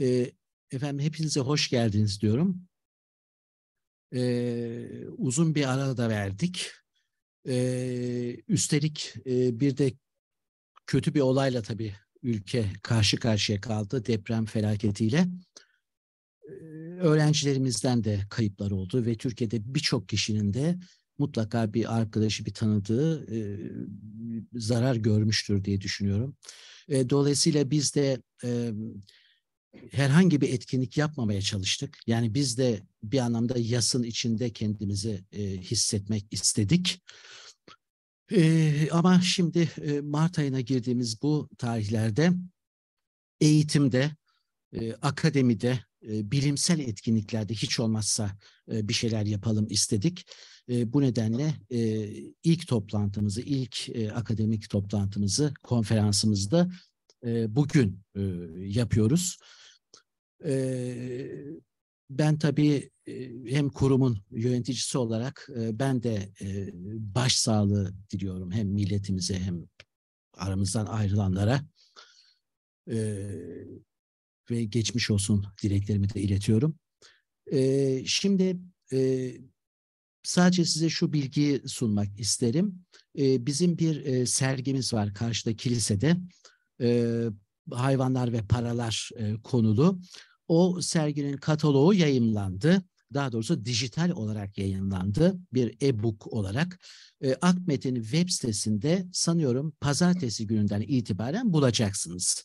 E, efendim hepinize hoş geldiniz diyorum. E, uzun bir ara da verdik. E, üstelik e, bir de kötü bir olayla tabii ülke karşı karşıya kaldı deprem felaketiyle. E, öğrencilerimizden de kayıplar oldu ve Türkiye'de birçok kişinin de mutlaka bir arkadaşı, bir tanıdığı e, zarar görmüştür diye düşünüyorum. E, dolayısıyla biz de e, herhangi bir etkinlik yapmamaya çalıştık. Yani biz de bir anlamda yasın içinde kendimizi e, hissetmek istedik. E, ama şimdi e, Mart ayına girdiğimiz bu tarihlerde eğitimde, e, akademide, e, bilimsel etkinliklerde hiç olmazsa e, bir şeyler yapalım istedik. E, bu nedenle e, ilk toplantımızı, ilk e, akademik toplantımızı konferansımızda e, bugün e, yapıyoruz ben tabii hem kurumun yöneticisi olarak ben de baş sağlığı diliyorum hem milletimize hem aramızdan ayrılanlara ve geçmiş olsun dileklerimi de iletiyorum. Şimdi sadece size şu bilgiyi sunmak isterim. Bizim bir sergimiz var karşıda kilisede hayvanlar ve paralar konulu o serginin kataloğu yayımlandı. Daha doğrusu dijital olarak yayınlandı bir e-book olarak. E, Akmet'in web sitesinde sanıyorum pazartesi gününden itibaren bulacaksınız.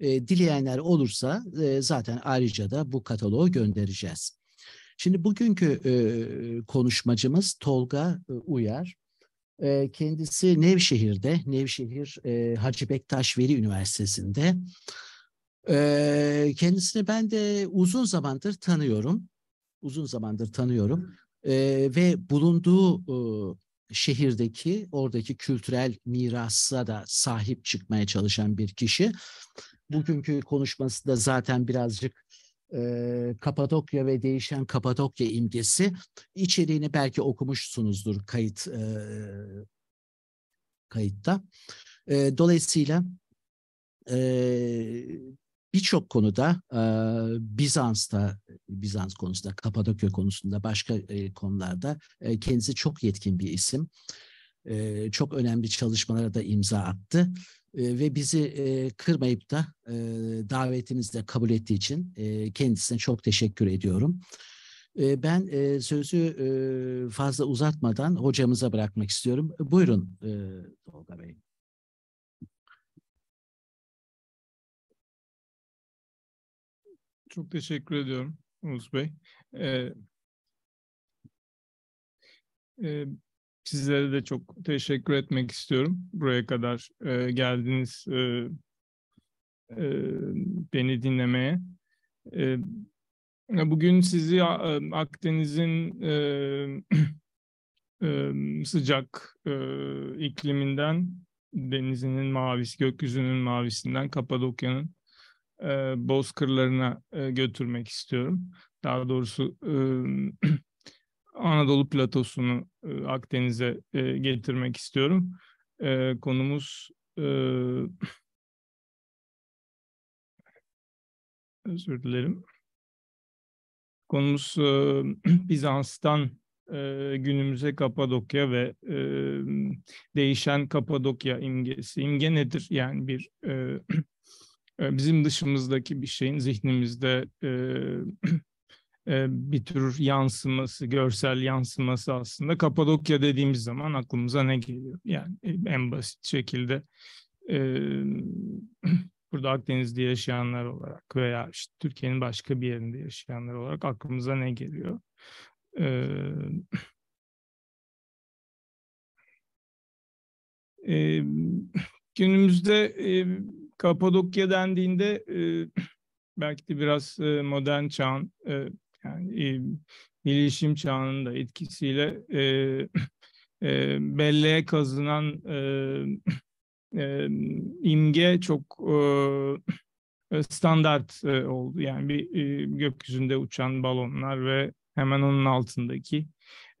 E, dileyenler olursa e, zaten ayrıca da bu kataloğu göndereceğiz. Şimdi bugünkü e, konuşmacımız Tolga e, Uyar. E, kendisi Nevşehir'de, Nevşehir e, Hacı Bektaş Veli Üniversitesi'nde e, kendisini ben de uzun zamandır tanıyorum. Uzun zamandır tanıyorum. E, ve bulunduğu e, şehirdeki, oradaki kültürel mirasa da sahip çıkmaya çalışan bir kişi. Bugünkü konuşması da zaten birazcık e, Kapadokya ve değişen Kapadokya imgesi. İçeriğini belki okumuşsunuzdur kayıt e, kayıtta. E, dolayısıyla e, birçok konuda e, Bizans'ta, Bizans konusunda, Kapadokya konusunda, başka e, konularda e, kendisi çok yetkin bir isim. E, çok önemli çalışmalara da imza attı e, ve bizi e, kırmayıp da e, davetimizle kabul ettiği için e, kendisine çok teşekkür ediyorum. E, ben e, sözü e, fazla uzatmadan hocamıza bırakmak istiyorum. Buyurun e, Tolga Bey. Çok teşekkür ediyorum Umut Bey. Ee, e, sizlere de çok teşekkür etmek istiyorum. Buraya kadar e, geldiniz e, e, beni dinlemeye. E, bugün sizi e, Akdeniz'in e, e, sıcak e, ikliminden, denizinin mavisi, gökyüzünün mavisinden, Kapadokya'nın e, bozkırlarına e, götürmek istiyorum. Daha doğrusu e, Anadolu platosunu e, Akdeniz'e e, getirmek istiyorum. E, konumuz e, özür dilerim. Konumuz e, Bizans'tan e, günümüze Kapadokya ve e, değişen Kapadokya imgesi. İmge nedir? Yani bir e, ee, bizim dışımızdaki bir şeyin zihnimizde e, e, bir tür yansıması, görsel yansıması aslında. Kapadokya dediğimiz zaman aklımıza ne geliyor? Yani e, en basit şekilde e, burada Akdeniz'de yaşayanlar olarak veya işte Türkiye'nin başka bir yerinde yaşayanlar olarak aklımıza ne geliyor? Ee, e, günümüzde e, Kapadokya dendiğinde e, belki de biraz e, modern çağın e, yani e, bilişim çağının da etkisiyle e, e, belleğe kazınan e, e, imge çok e, e standart e, oldu. Yani bir e, gökyüzünde uçan balonlar ve hemen onun altındaki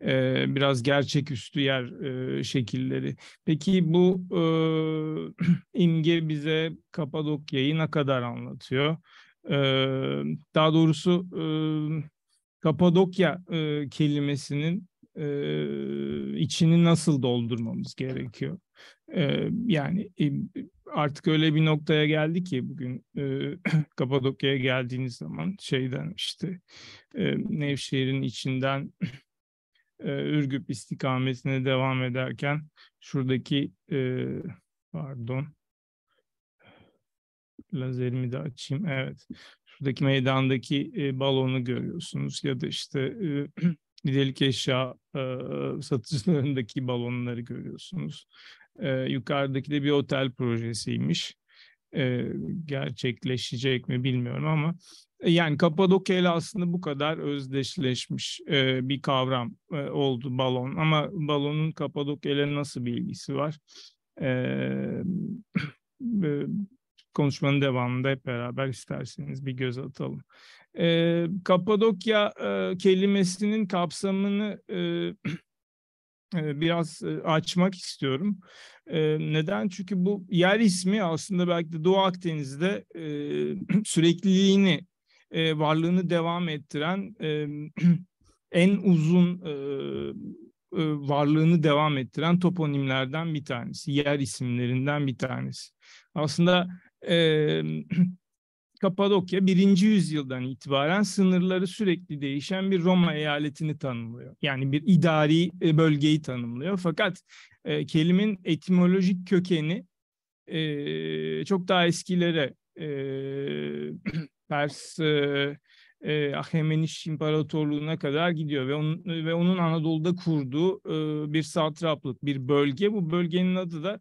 e, biraz gerçeküstü yer e, şekilleri. Peki bu e, imge bize Kapadokya'yı ne kadar anlatıyor? E, daha doğrusu e, Kapadokya e, kelimesinin e, içini nasıl doldurmamız gerekiyor? E, yani e, artık öyle bir noktaya geldi ki bugün e, Kapadokya'ya geldiğiniz zaman şeyden işte e, Nevşehir'in içinden e, Ürgüp istikametine devam ederken şuradaki e, pardon lazerimi de açayım. Evet. Şuradaki meydandaki e, balonu görüyorsunuz ya da işte e, lidelik eşya e, satıcılarındaki balonları görüyorsunuz. E, yukarıdaki de bir otel projesiymiş. E, gerçekleşecek mi bilmiyorum ama e, yani Kapadokya ile aslında bu kadar özdeşleşmiş e, bir kavram e, oldu balon. Ama balonun Kapadokya ile nasıl bir ilgisi var? E, e, konuşmanın devamında hep beraber isterseniz bir göz atalım. E, Kapadokya e, kelimesinin kapsamını e, e biraz e, açmak istiyorum. neden? Çünkü bu yer ismi aslında belki de Doğu Akdeniz'de sürekliliğini e, varlığını devam ettiren e, en uzun e, e, varlığını devam ettiren toponimlerden bir tanesi, yer isimlerinden bir tanesi. Aslında e, Kapadokya birinci yüzyıldan itibaren sınırları sürekli değişen bir Roma eyaletini tanımlıyor. Yani bir idari e, bölgeyi tanımlıyor. Fakat e, kelimin etimolojik kökeni e, çok daha eskilere e, Pers e, e, Akhemeniş İmparatorluğu'na kadar gidiyor ve onun, ve onun Anadolu'da kurduğu e, bir satraplık, bir bölge. Bu bölgenin adı da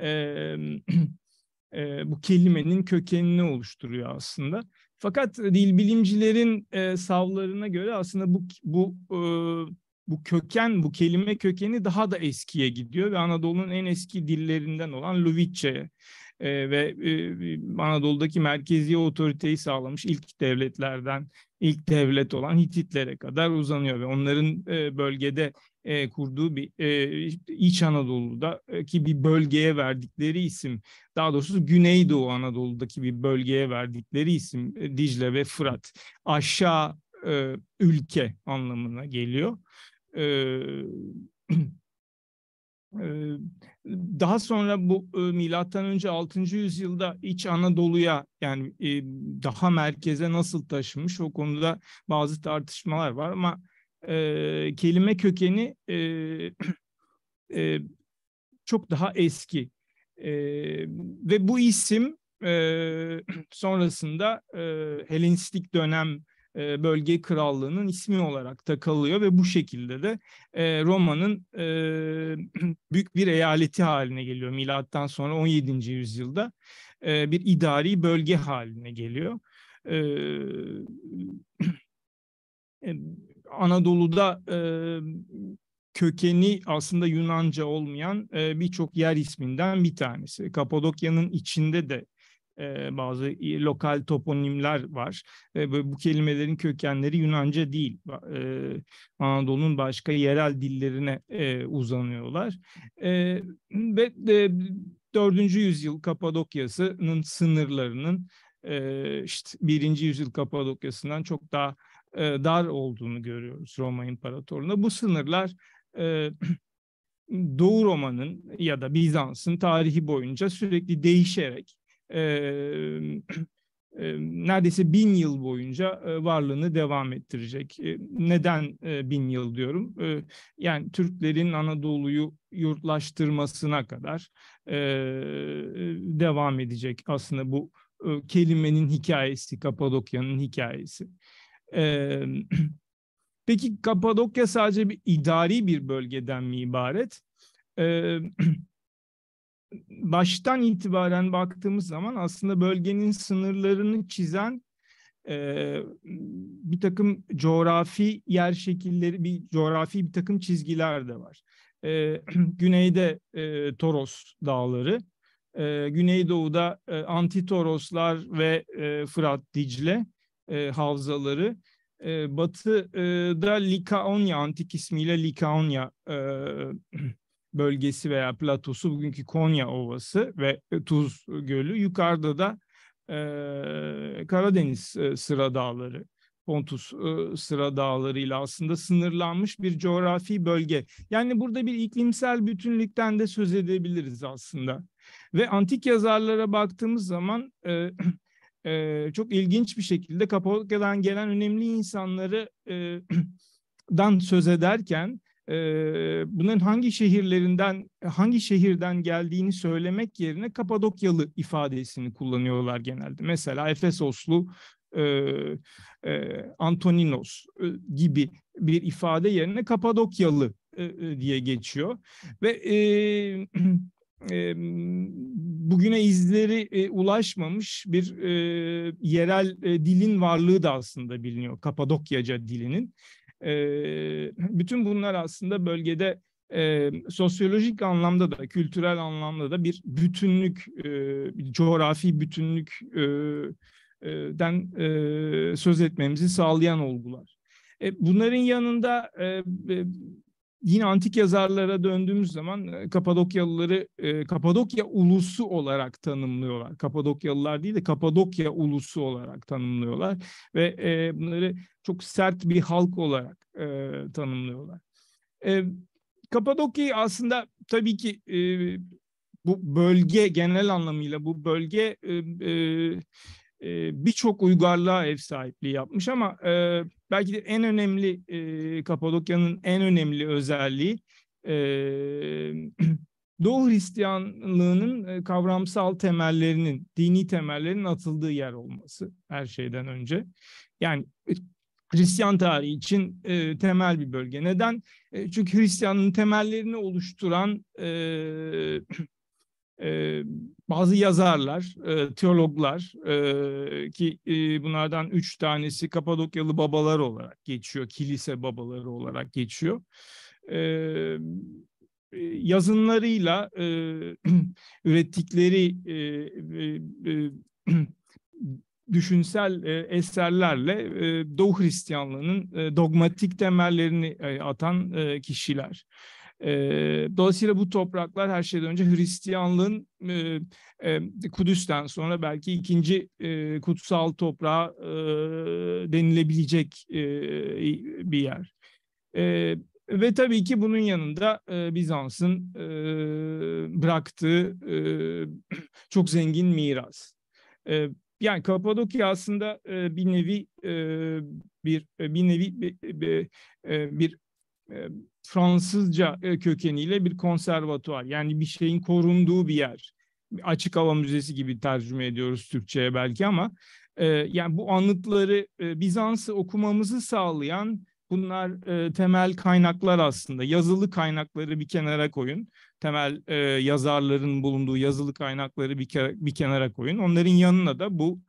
e, e, bu kelimenin kökenini oluşturuyor aslında. Fakat dil bilimcilerin e, savlarına göre aslında bu bu e, bu köken, bu kelime kökeni daha da eskiye gidiyor ve Anadolu'nun en eski dillerinden olan Luvitçe e, ve e, Anadolu'daki merkezi otoriteyi sağlamış ilk devletlerden ilk devlet olan Hititlere kadar uzanıyor ve onların e, bölgede e, kurduğu bir e, İç Anadolu'daki e, bir bölgeye verdikleri isim daha doğrusu Güneydoğu Anadolu'daki bir bölgeye verdikleri isim e, Dicle ve Fırat aşağı e, ülke anlamına geliyor. E, Daha sonra bu milattan önce 6. yüzyılda iç Anadolu'ya yani daha merkeze nasıl taşınmış o konuda bazı tartışmalar var ama kelime kökeni çok daha eski ve bu isim sonrasında Helenistik dönem e, bölge krallığının ismi olarak da kalıyor ve bu şekilde de e, Roma'nın e, büyük bir eyaleti haline geliyor. Milattan sonra 17. yüzyılda bir idari bölge haline geliyor. Anadolu'da kökeni aslında Yunanca olmayan birçok yer isminden bir tanesi. Kapadokya'nın içinde de e, bazı lokal toponimler var. E, bu kelimelerin kökenleri Yunanca değil. E, Anadolu'nun başka yerel dillerine e, uzanıyorlar. E, ve e, 4. yüzyıl Kapadokya'sının sınırlarının e, işte 1. yüzyıl Kapadokya'sından çok daha e, dar olduğunu görüyoruz Roma İmparatorluğu'nda. Bu sınırlar e, Doğu Roma'nın ya da Bizans'ın tarihi boyunca sürekli değişerek e, e, neredeyse bin yıl boyunca e, varlığını devam ettirecek. E, neden e, bin yıl diyorum? E, yani Türklerin Anadolu'yu yurtlaştırmasına kadar e, devam edecek aslında bu e, kelimenin hikayesi, Kapadokya'nın hikayesi. E, peki Kapadokya sadece bir idari bir bölgeden mi ibaret? E, baştan itibaren baktığımız zaman aslında bölgenin sınırlarını çizen e, bir takım coğrafi yer şekilleri, bir coğrafi bir takım çizgiler de var. E, güneyde e, Toros Dağları, e, Güneydoğu'da e, Antitoroslar ve e, Fırat Dicle e, havzaları, e, Batı'da Likaonya, antik ismiyle Likaonya e, bölgesi veya platosu bugünkü Konya Ovası ve e, Tuz Gölü. Yukarıda da e, Karadeniz e, sıra dağları, Pontus e, sıra dağlarıyla aslında sınırlanmış bir coğrafi bölge. Yani burada bir iklimsel bütünlükten de söz edebiliriz aslında. Ve antik yazarlara baktığımız zaman e, e, çok ilginç bir şekilde Kapadokya'dan gelen önemli insanları e, dan söz ederken bunların hangi şehirlerinden, hangi şehirden geldiğini söylemek yerine Kapadokyalı ifadesini kullanıyorlar genelde. Mesela Efesoslu e, e, Antoninos gibi bir ifade yerine Kapadokyalı e, diye geçiyor. Ve e, e, bugüne izleri e, ulaşmamış bir e, yerel e, dilin varlığı da aslında biliniyor. Kapadokyaca dilinin. E, bütün bunlar aslında bölgede e, sosyolojik anlamda da kültürel anlamda da bir bütünlük, e, bir coğrafi bütünlük e, den e, söz etmemizi sağlayan olgular. E, bunların yanında e, yine antik yazarlara döndüğümüz zaman e, Kapadokyalıları e, Kapadokya ulusu olarak tanımlıyorlar. Kapadokyalılar değil de Kapadokya ulusu olarak tanımlıyorlar ve e, bunları çok sert bir halk olarak e, tanımlıyorlar. E, Kapadokya'yı aslında tabii ki e, bu bölge genel anlamıyla bu bölge e, e, e, birçok uygarlığa ev sahipliği yapmış ama e, belki de en önemli e, Kapadokya'nın en önemli özelliği e, Doğu Hristiyanlığının kavramsal temellerinin, dini temellerinin atıldığı yer olması her şeyden önce. Yani Hristiyan tarihi için e, temel bir bölge. Neden? E, çünkü Hristiyanlığın temellerini oluşturan e, e, bazı yazarlar, e, teologlar e, ki e, bunlardan üç tanesi Kapadokyalı babalar olarak geçiyor, kilise babaları olarak geçiyor. E, yazınlarıyla e, ürettikleri e, e, e, düşünsel e, eserlerle e, Doğu Hristiyanlığının e, dogmatik temellerini e, atan e, kişiler. E, dolayısıyla bu topraklar her şeyden önce Hristiyanlığın e, e, Kudüs'ten sonra belki ikinci e, kutsal toprağı e, denilebilecek e, bir yer. E, ve tabii ki bunun yanında e, Bizans'ın e, bıraktığı e, çok zengin miras. E, yani Kapadokya aslında e, bir nevi e, bir bir nevi bir, bir, bir e, Fransızca e, kökeniyle bir konservatuar. Yani bir şeyin korunduğu bir yer. Açık hava müzesi gibi tercüme ediyoruz Türkçe'ye belki ama e, yani bu anıtları Bizans'ı okumamızı sağlayan bunlar temel kaynaklar aslında. Yazılı kaynakları bir kenara koyun. Temel yazarların bulunduğu yazılı kaynakları bir kenara koyun. Onların yanına da bu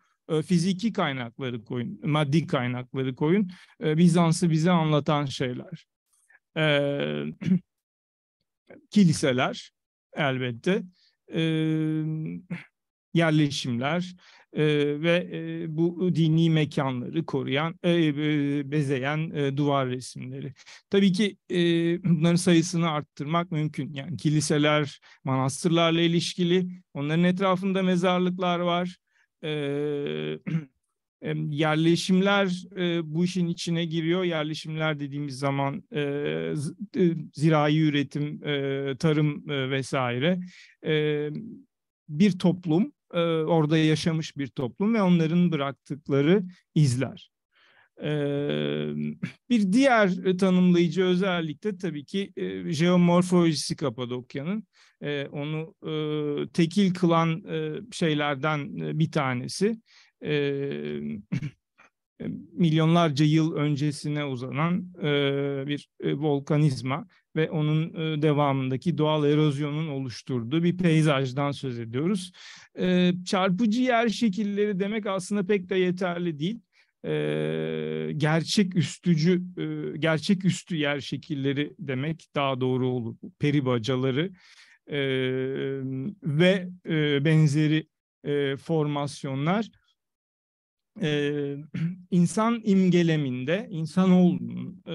fiziki kaynakları koyun, maddi kaynakları koyun. Bizans'ı bize anlatan şeyler e, kiliseler elbette, e, yerleşimler e, ve e, bu dini mekanları koruyan, e, bezeyen e, duvar resimleri. Tabii ki e, bunların sayısını arttırmak mümkün. Yani kiliseler manastırlarla ilişkili, onların etrafında mezarlıklar var. E, yerleşimler e, bu işin içine giriyor. Yerleşimler dediğimiz zaman e, e, zirai üretim, tarım vesaire. Bir toplum, orada yaşamış bir toplum ve onların bıraktıkları izler. Bir diğer tanımlayıcı özellik de tabii ki jeomorfolojisi Kapadokya'nın. Onu tekil kılan şeylerden bir tanesi milyonlarca yıl öncesine uzanan bir e, volkanizma ve onun e, devamındaki doğal erozyonun oluşturduğu bir peyzajdan söz ediyoruz. Çarpıcı yer şekilleri demek aslında pek de yeterli değil. Gerçek üstücü, e, gerçek üstü yer şekilleri demek daha doğru olur. Peri bacaları ve benzeri formasyonlar e, insan imgeleminde insanoğlunun e,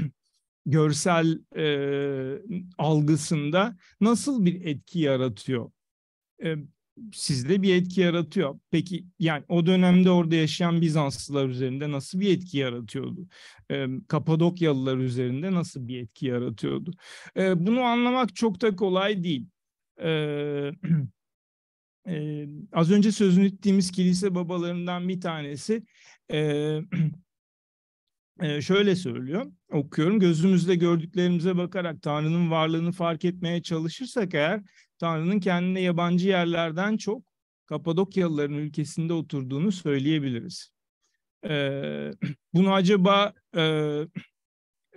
görsel e, algısında nasıl bir etki yaratıyor? E, sizde bir etki yaratıyor. Peki yani o dönemde orada yaşayan Bizanslılar üzerinde nasıl bir etki yaratıyordu? E, Kapadokyalılar üzerinde nasıl bir etki yaratıyordu? E, bunu anlamak çok da kolay değil. E, e, az önce sözünü ettiğimiz kilise babalarından bir tanesi e, e, şöyle söylüyor, okuyorum. Gözümüzde gördüklerimize bakarak Tanrı'nın varlığını fark etmeye çalışırsak eğer Tanrı'nın kendine yabancı yerlerden çok Kapadokyalıların ülkesinde oturduğunu söyleyebiliriz. E, bunu acaba e,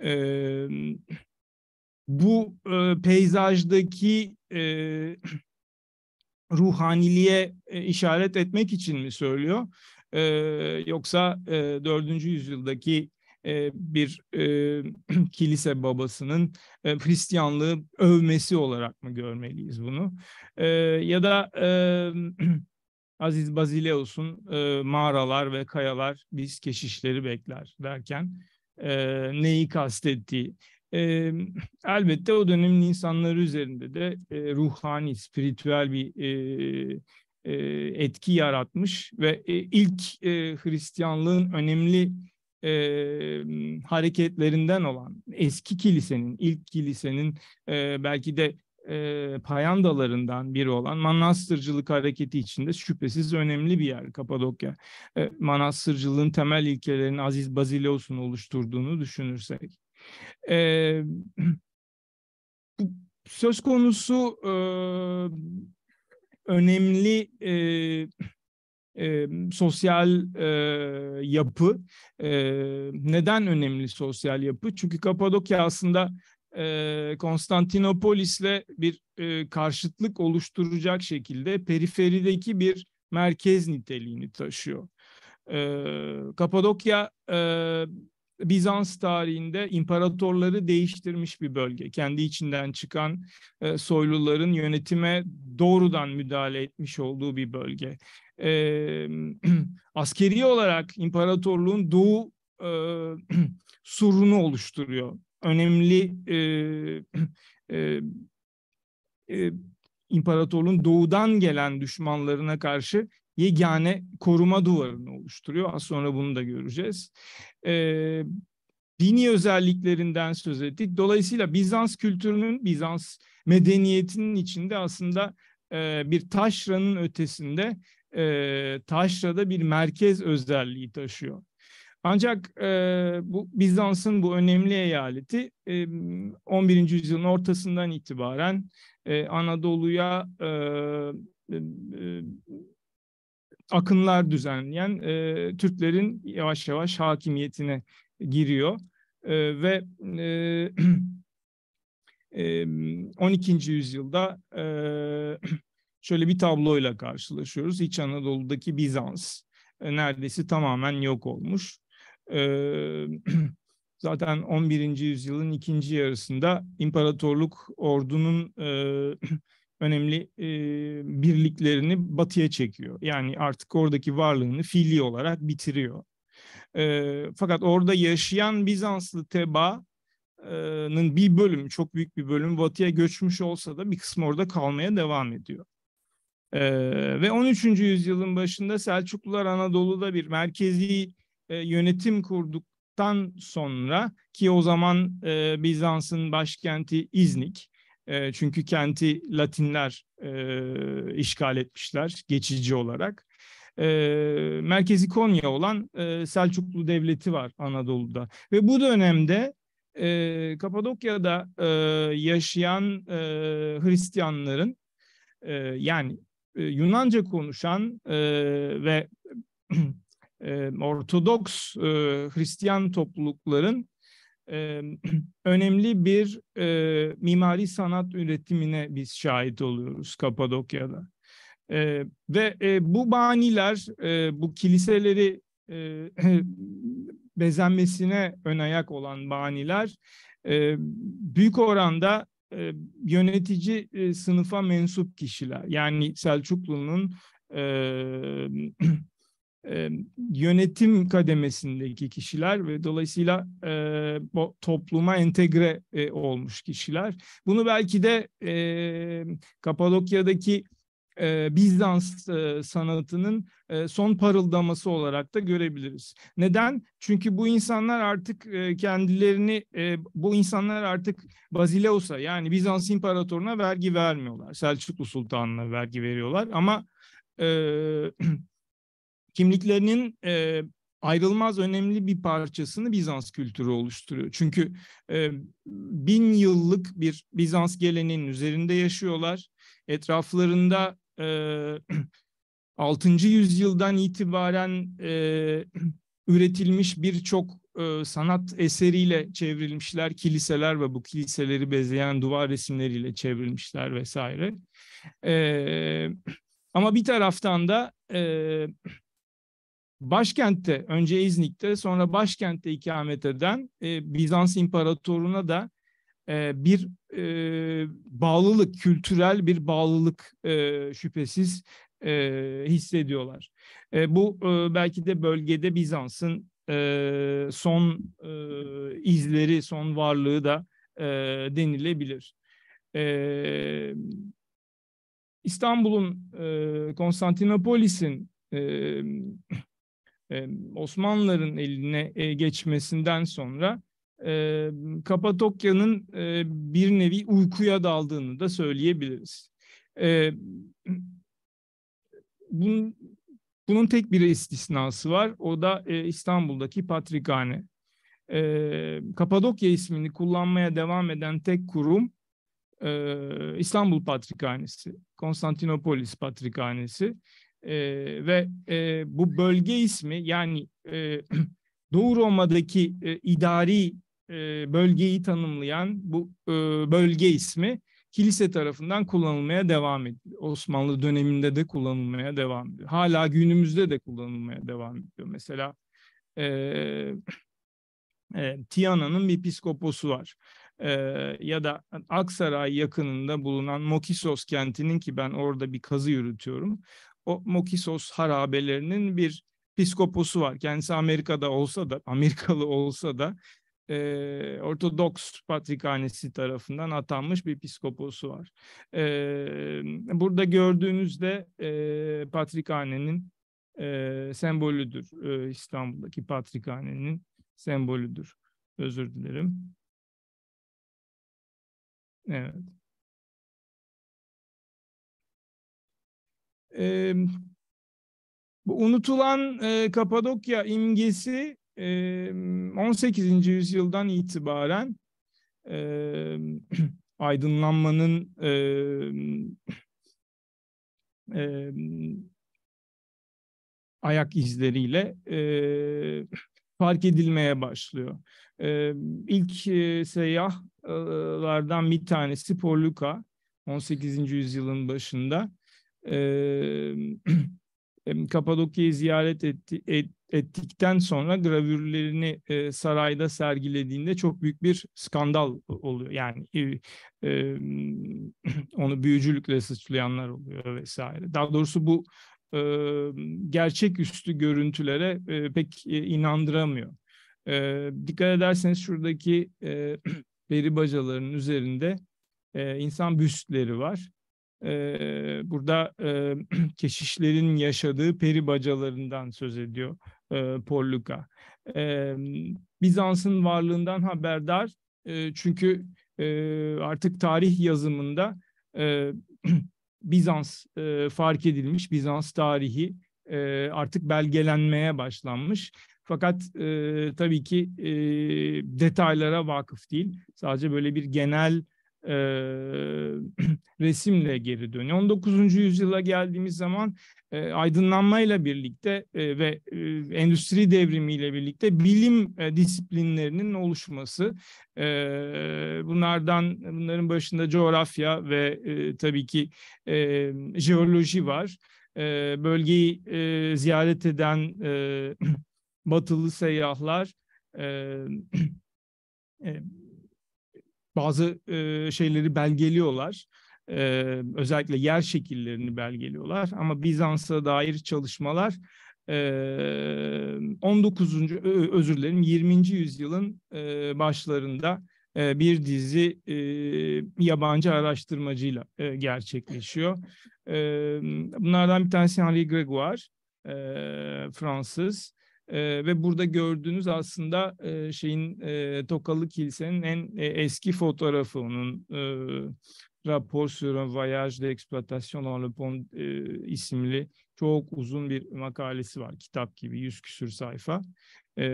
e, bu e, peyzajdaki e, ruhaniliğe e, işaret etmek için mi söylüyor? E, yoksa 4. E, yüzyıldaki bir kilise babasının e, Hristiyanlığı övmesi olarak mı görmeliyiz bunu? ya da Aziz Bazileus'un mağaralar ve kayalar biz keşişleri bekler derken e, neyi kastettiği. E, elbette o dönemin insanları üzerinde de e, ruhani, spiritüel bir e, e, etki yaratmış ve e, ilk e, Hristiyanlığın önemli e, hareketlerinden olan eski kilisenin, ilk kilisenin e, belki de e, payandalarından biri olan manastırcılık hareketi içinde şüphesiz önemli bir yer Kapadokya. E, manastırcılığın temel ilkelerini Aziz Bazileus'un oluşturduğunu düşünürsek. E, söz konusu e, önemli e, e, sosyal e, yapı. E, neden önemli sosyal yapı? Çünkü Kapadokya aslında e, Konstantinopolis'le bir e, karşıtlık oluşturacak şekilde periferideki bir merkez niteliğini taşıyor. E, Kapadokya e, Bizans tarihinde imparatorları değiştirmiş bir bölge. Kendi içinden çıkan e, soyluların yönetime doğrudan müdahale etmiş olduğu bir bölge. E, askeri olarak imparatorluğun doğu e, surunu oluşturuyor. Önemli e, e, e, imparatorluğun doğudan gelen düşmanlarına karşı yegane koruma duvarını oluşturuyor. Az sonra bunu da göreceğiz. Ee, dini özelliklerinden söz ettik. Dolayısıyla Bizans kültürünün, Bizans medeniyetinin içinde aslında e, bir taşranın ötesinde e, taşrada bir merkez özelliği taşıyor. Ancak e, bu Bizans'ın bu önemli eyaleti e, 11. yüzyılın ortasından itibaren e, Anadolu'ya e, e akınlar düzenleyen e, Türklerin yavaş yavaş hakimiyetine giriyor e, ve e, 12. yüzyılda e, şöyle bir tabloyla karşılaşıyoruz. İç Anadolu'daki Bizans e, neredeyse tamamen yok olmuş. E, zaten 11. yüzyılın ikinci yarısında imparatorluk ordunun e, önemli e, birliklerini batıya çekiyor. Yani artık oradaki varlığını fiili olarak bitiriyor. E, fakat orada yaşayan Bizanslı tebaanın bir bölümü, çok büyük bir bölümü batıya göçmüş olsa da bir kısmı orada kalmaya devam ediyor. E, ve 13. yüzyılın başında Selçuklular Anadolu'da bir merkezi e, yönetim kurduktan sonra ki o zaman e, Bizans'ın başkenti İznik, e, çünkü kenti Latinler e, işgal etmişler geçici olarak. E, merkezi Konya olan e, Selçuklu Devleti var Anadolu'da. Ve bu dönemde e, Kapadokya'da e, yaşayan e, Hristiyanların e, yani e, Yunanca konuşan e, ve e, Ortodoks e, Hristiyan toplulukların e, önemli bir e, mimari sanat üretimine biz şahit oluyoruz Kapadokya'da. E, ve e, bu baniler, e, bu kiliseleri e, bezenmesine ön ayak olan baniler e, büyük oranda e, yönetici e, sınıfa mensup kişiler. Yani Selçuklu'nun e, E, yönetim kademesindeki kişiler ve dolayısıyla e, bu topluma entegre e, olmuş kişiler. Bunu belki de e, Kapadokya'daki e, Bizans e, sanatının e, son parıldaması olarak da görebiliriz. Neden? Çünkü bu insanlar artık e, kendilerini, e, bu insanlar artık Bazileus'a yani Bizans imparatoruna vergi vermiyorlar. Selçuklu Sultanı'na vergi veriyorlar ama e, kimliklerinin e, ayrılmaz önemli bir parçasını Bizans kültürü oluşturuyor. Çünkü e, bin yıllık bir Bizans geleneğinin üzerinde yaşıyorlar. Etraflarında e, 6. yüzyıldan itibaren e, üretilmiş birçok e, sanat eseriyle çevrilmişler kiliseler ve bu kiliseleri bezeyen duvar resimleriyle çevrilmişler vesaire. E, ama bir taraftan da e, başkentte önce İznik'te sonra başkentte ikamet eden e, Bizans imparatoruna da e, bir e, bağlılık, kültürel bir bağlılık e, şüphesiz e, hissediyorlar. E, bu e, belki de bölgede Bizans'ın e, son e, izleri, son varlığı da e, denilebilir. E, İstanbul'un, e, Konstantinopolis'in e, e, Osmanlıların eline e, geçmesinden sonra e, Kapadokya'nın bir nevi uykuya daldığını da söyleyebiliriz. Bunun, tek bir istisnası var. O da İstanbul'daki Patrikhane. Kapadokya ismini kullanmaya devam eden tek kurum İstanbul Patrikhanesi, Konstantinopolis Patrikhanesi. E, ve e, bu bölge ismi yani e, Doğu Roma'daki e, idari e, bölgeyi tanımlayan bu e, bölge ismi kilise tarafından kullanılmaya devam ediyor. Osmanlı döneminde de kullanılmaya devam ediyor. Hala günümüzde de kullanılmaya devam ediyor. Mesela e, e, Tiyana'nın bir piskoposu var. E, ya da Aksaray yakınında bulunan Mokisos kentinin ki ben orada bir kazı yürütüyorum o Mokisos harabelerinin bir piskoposu var. Kendisi Amerika'da olsa da, Amerikalı olsa da e, Ortodoks Patrikhanesi tarafından atanmış bir piskoposu var. E, burada gördüğümüzde e, Patrikhanenin e, sembolüdür. E, İstanbul'daki Patrikhanenin sembolüdür. Özür dilerim. Evet. E, bu unutulan e, Kapadokya imgesi e, 18. yüzyıldan itibaren e, aydınlanmanın e, e, ayak izleriyle e, fark edilmeye başlıyor. E, ilk e, seyyahlardan bir tanesi Porluka 18. yüzyılın başında e, Kapadokya'yı ziyaret etti, et, ettikten sonra gravürlerini e, sarayda sergilediğinde çok büyük bir skandal oluyor. Yani e, e, onu büyücülükle suçlayanlar oluyor vesaire. Daha doğrusu bu e, gerçek üstü görüntülere e, pek e, inandıramıyor. E, dikkat ederseniz şuradaki e, peri bacalarının üzerinde e, insan büstleri var e, burada e, keşişlerin yaşadığı peri bacalarından söz ediyor e, Polluka. E, Bizans'ın varlığından haberdar e, çünkü e, artık tarih yazımında e, Bizans e, fark edilmiş, Bizans tarihi e, artık belgelenmeye başlanmış. Fakat e, tabii ki e, detaylara vakıf değil. Sadece böyle bir genel e, resimle geri dönüyor. 19. yüzyıla geldiğimiz zaman e, aydınlanmayla birlikte e, ve e, endüstri devrimiyle birlikte bilim e, disiplinlerinin oluşması, e, bunlardan bunların başında coğrafya ve e, tabii ki e, jeoloji var. E, bölgeyi e, ziyaret eden e, batılı seyyahlar e, bazı e, şeyleri belgeliyorlar. E, özellikle yer şekillerini belgeliyorlar. Ama Bizans'a dair çalışmalar 19. özür dilerim 20. yüzyılın başlarında bir dizi yabancı araştırmacıyla gerçekleşiyor. Bunlardan bir tanesi Henri Gregoire, Fransız. E, ve burada gördüğünüz aslında e, şeyin e, Tokalı Kilise'nin en e, eski fotoğrafı onun e, Rapor sur un voyage d'exploitation dans le pont e, isimli çok uzun bir makalesi var. Kitap gibi yüz küsür sayfa. E,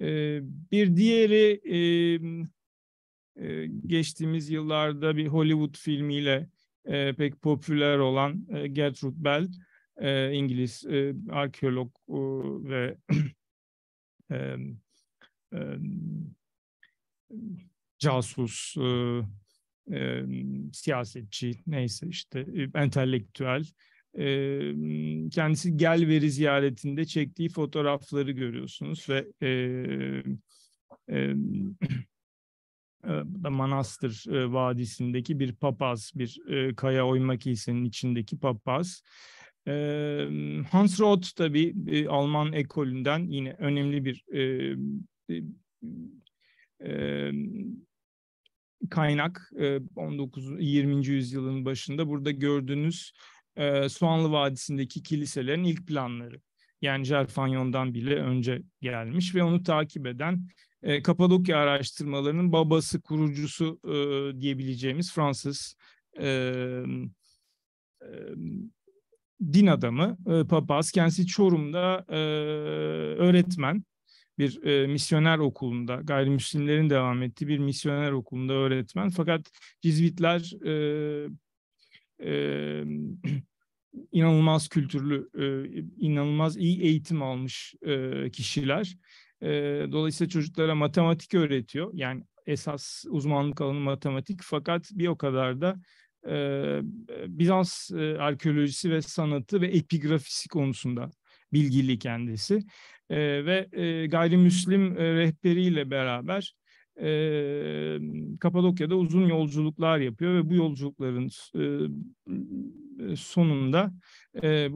e, bir diğeri e, e, geçtiğimiz yıllarda bir Hollywood filmiyle e, pek popüler olan e, Gertrude Bell e, İngiliz e, arkeolog e, ve e, e, casus, e, e, siyasetçi, neyse işte entelektüel e, kendisi Gelveri ziyaretinde çektiği fotoğrafları görüyorsunuz ve e, e, da Manastır Vadisi'ndeki bir papaz, bir e, Kaya Oymakisi'nin içindeki papaz Hans Roth tabii Alman ekolünden yine önemli bir kaynak 19. 20. yüzyılın başında burada gördüğünüz Soğanlı Vadisi'ndeki kiliselerin ilk planları. Yani Jerfanyon'dan bile önce gelmiş ve onu takip eden Kapadokya araştırmalarının babası, kurucusu diyebileceğimiz Fransız din adamı, e, papaz. Kendisi Çorum'da e, öğretmen. Bir e, misyoner okulunda, gayrimüslimlerin devam ettiği bir misyoner okulunda öğretmen. Fakat Cizvitler e, e, inanılmaz kültürlü, e, inanılmaz iyi eğitim almış e, kişiler. E, dolayısıyla çocuklara matematik öğretiyor. Yani esas uzmanlık alanı matematik fakat bir o kadar da Bizans arkeolojisi ve sanatı ve epigrafisi konusunda bilgili kendisi ve gayrimüslim rehberiyle beraber Kapadokya'da uzun yolculuklar yapıyor ve bu yolculukların sonunda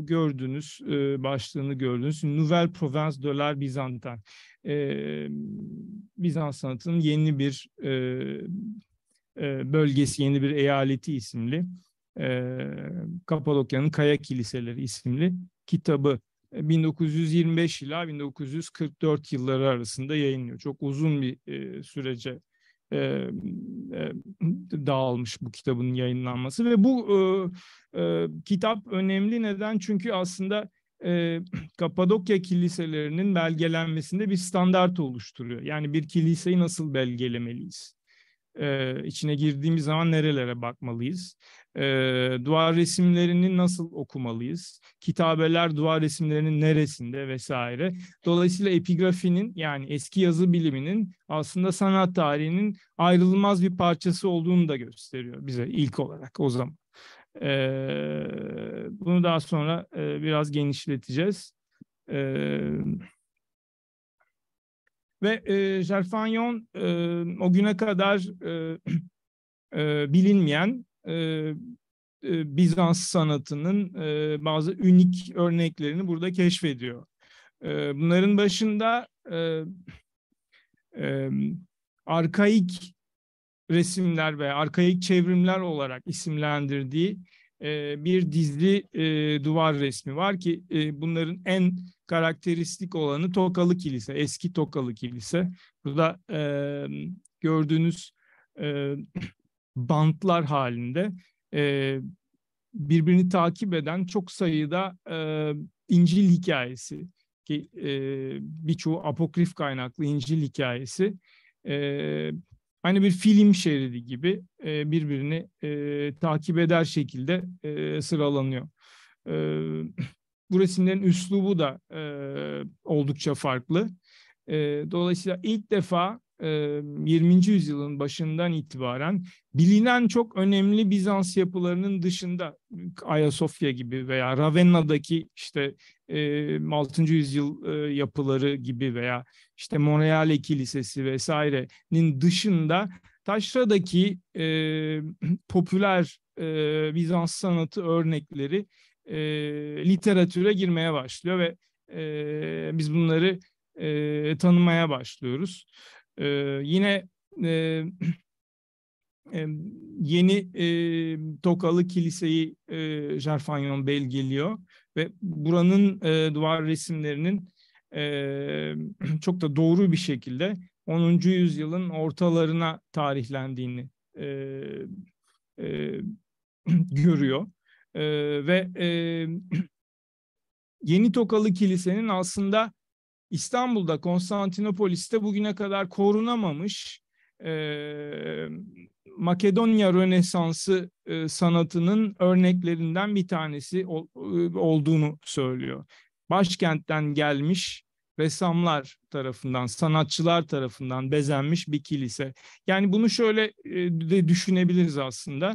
gördüğünüz başlığını gördüğünüz Nouvelle Province de l'Art Byzantin Bizans sanatının yeni bir e, bölgesi yeni bir eyaleti isimli e, Kapadokya'nın Kaya Kiliseleri isimli kitabı 1925 e, ila 1944 yılları arasında yayınlıyor. Çok uzun bir sürece dağılmış bu kitabın yayınlanması ve bu kitap önemli neden çünkü aslında Kapadokya kiliselerinin belgelenmesinde bir standart oluşturuyor. Yani bir kiliseyi nasıl belgelemeliyiz? e, içine girdiğimiz zaman nerelere bakmalıyız? E, duvar resimlerini nasıl okumalıyız? Kitabeler duvar resimlerinin neresinde vesaire. Dolayısıyla epigrafinin yani eski yazı biliminin aslında sanat tarihinin ayrılmaz bir parçası olduğunu da gösteriyor bize ilk olarak o zaman. E, bunu daha sonra e, biraz genişleteceğiz. Evet. Ve e, Jerfanyon e, o güne kadar e, e, bilinmeyen e, e, Bizans sanatının e, bazı ünik örneklerini burada keşfediyor. E, bunların başında e, e, arkaik resimler ve arkaik çevrimler olarak isimlendirdiği bir dizli duvar resmi var ki bunların en karakteristik olanı Tokalı Kilise, eski Tokalı Kilise. Burada gördüğünüz e, bantlar halinde birbirini takip eden çok sayıda İncil hikayesi ki birçoğu apokrif kaynaklı İncil hikayesi aynı bir film şeridi gibi e, birbirini e, takip eder şekilde e, sıralanıyor. E, bu resimlerin üslubu da e, oldukça farklı. E, dolayısıyla ilk defa 20. yüzyılın başından itibaren bilinen çok önemli Bizans yapılarının dışında Ayasofya gibi veya Ravenna'daki işte 6. yüzyıl yapıları gibi veya işte Monreale Kilisesi vesairenin dışında Taşra'daki popüler Bizans sanatı örnekleri literatüre girmeye başlıyor ve biz bunları e, tanımaya başlıyoruz. E, yine e, yeni e, Tokalı Kiliseyi e, Jarfanyon belgeliyor ve buranın e, duvar resimlerinin e, çok da doğru bir şekilde 10. yüzyılın ortalarına tarihlendiğini e, e, görüyor e, ve e, Yeni Tokalı Kilisenin aslında İstanbul'da, Konstantinopolis'te bugüne kadar korunamamış e, Makedonya Rönesansı e, sanatının örneklerinden bir tanesi ol, e, olduğunu söylüyor. Başkentten gelmiş ressamlar tarafından, sanatçılar tarafından bezenmiş bir kilise. Yani bunu şöyle de düşünebiliriz aslında.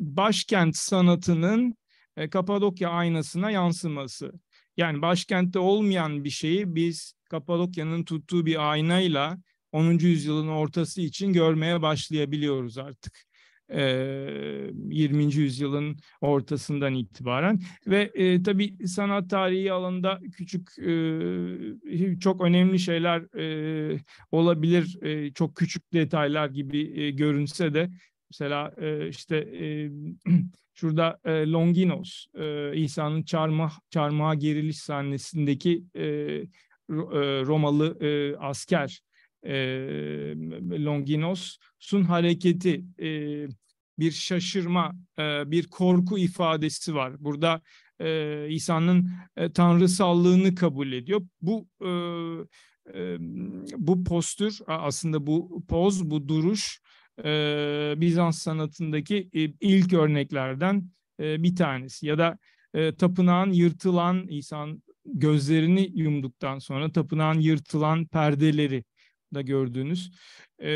Başkent sanatının Kapadokya aynasına yansıması. Yani başkentte olmayan bir şeyi biz Kapadokya'nın tuttuğu bir aynayla 10. yüzyılın ortası için görmeye başlayabiliyoruz artık. 20. Ee, yüzyılın ortasından itibaren ve e, tabii sanat tarihi alanında küçük e, çok önemli şeyler e, olabilir e, çok küçük detaylar gibi e, görünse de Mesela e, işte e, şurada e, Longinos, e, İsa'nın çarmıh, çarmıha geriliş sahnesindeki e, Romalı e, asker e, Longinos'un hareketi e, bir şaşırma, e, bir korku ifadesi var. Burada e, İsa'nın e, tanrısallığını kabul ediyor. Bu e, e, bu postür aslında bu poz, bu duruş e, Bizans sanatındaki e, ilk örneklerden e, bir tanesi. Ya da e, tapınağın yırtılan insan gözlerini yumduktan sonra tapınağın yırtılan perdeleri da gördüğünüz e,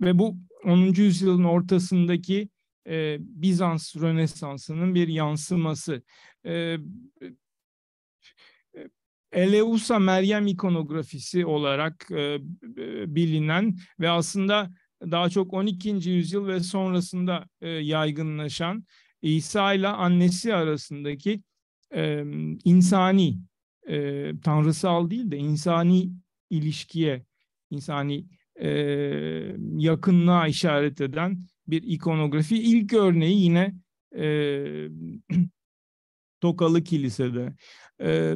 ve bu 10. yüzyılın ortasındaki e, Bizans Rönesansı'nın bir yansıması. E, e Eleusa Meryem ikonografisi olarak e, e bilinen ve aslında daha çok 12. yüzyıl ve sonrasında e, yaygınlaşan İsa ile annesi arasındaki e, insani, e, tanrısal değil de insani ilişkiye, insani e, yakınlığa işaret eden bir ikonografi. İlk örneği yine e, Tokalı Kilise'de. E,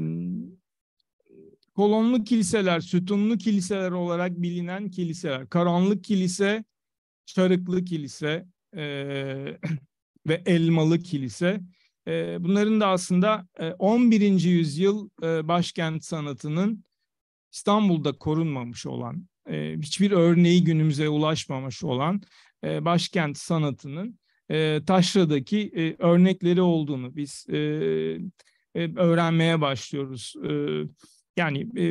kolonlu kiliseler, sütunlu kiliseler olarak bilinen kiliseler, karanlık kilise, çarıklı kilise e, ve elmalı kilise. E, bunların da aslında e, 11. yüzyıl e, başkent sanatının İstanbul'da korunmamış olan, e, hiçbir örneği günümüze ulaşmamış olan e, başkent sanatının e, taşradaki e, örnekleri olduğunu biz e, e, öğrenmeye başlıyoruz. E, yani e,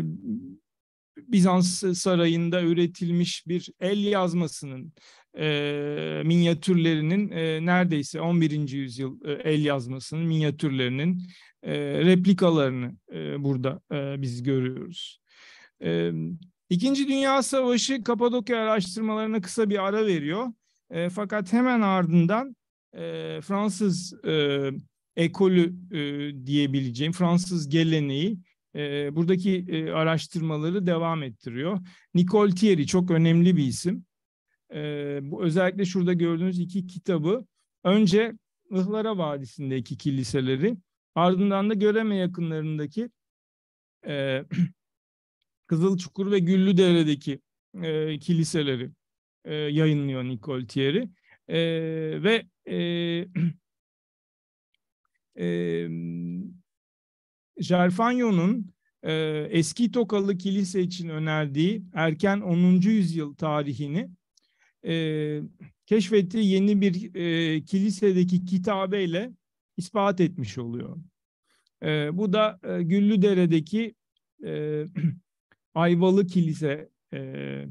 Bizans sarayında üretilmiş bir el yazmasının e, minyatürlerinin e, neredeyse 11. yüzyıl e, el yazmasının minyatürlerinin e, replikalarını e, burada e, biz görüyoruz. E, İkinci Dünya Savaşı Kapadokya araştırmalarına kısa bir ara veriyor. E, fakat hemen ardından e, Fransız e, ekolü e, diyebileceğim Fransız geleneği buradaki araştırmaları devam ettiriyor. Nicole Thierry çok önemli bir isim. bu özellikle şurada gördüğünüz iki kitabı önce Ihlara Vadisi'ndeki kiliseleri ardından da Göreme yakınlarındaki e, Kızılçukur ve Güllüdere'deki kiliseleri yayınlıyor Nicole Thierry. ve e, Jarfanyon'un e, eski Tokalı kilise için önerdiği erken 10. yüzyıl tarihini e, keşfettiği yeni bir e, kilisedeki kitabeyle ispat etmiş oluyor. E, bu da e, Güllüdere'deki e, Ayvalı Kilise, e,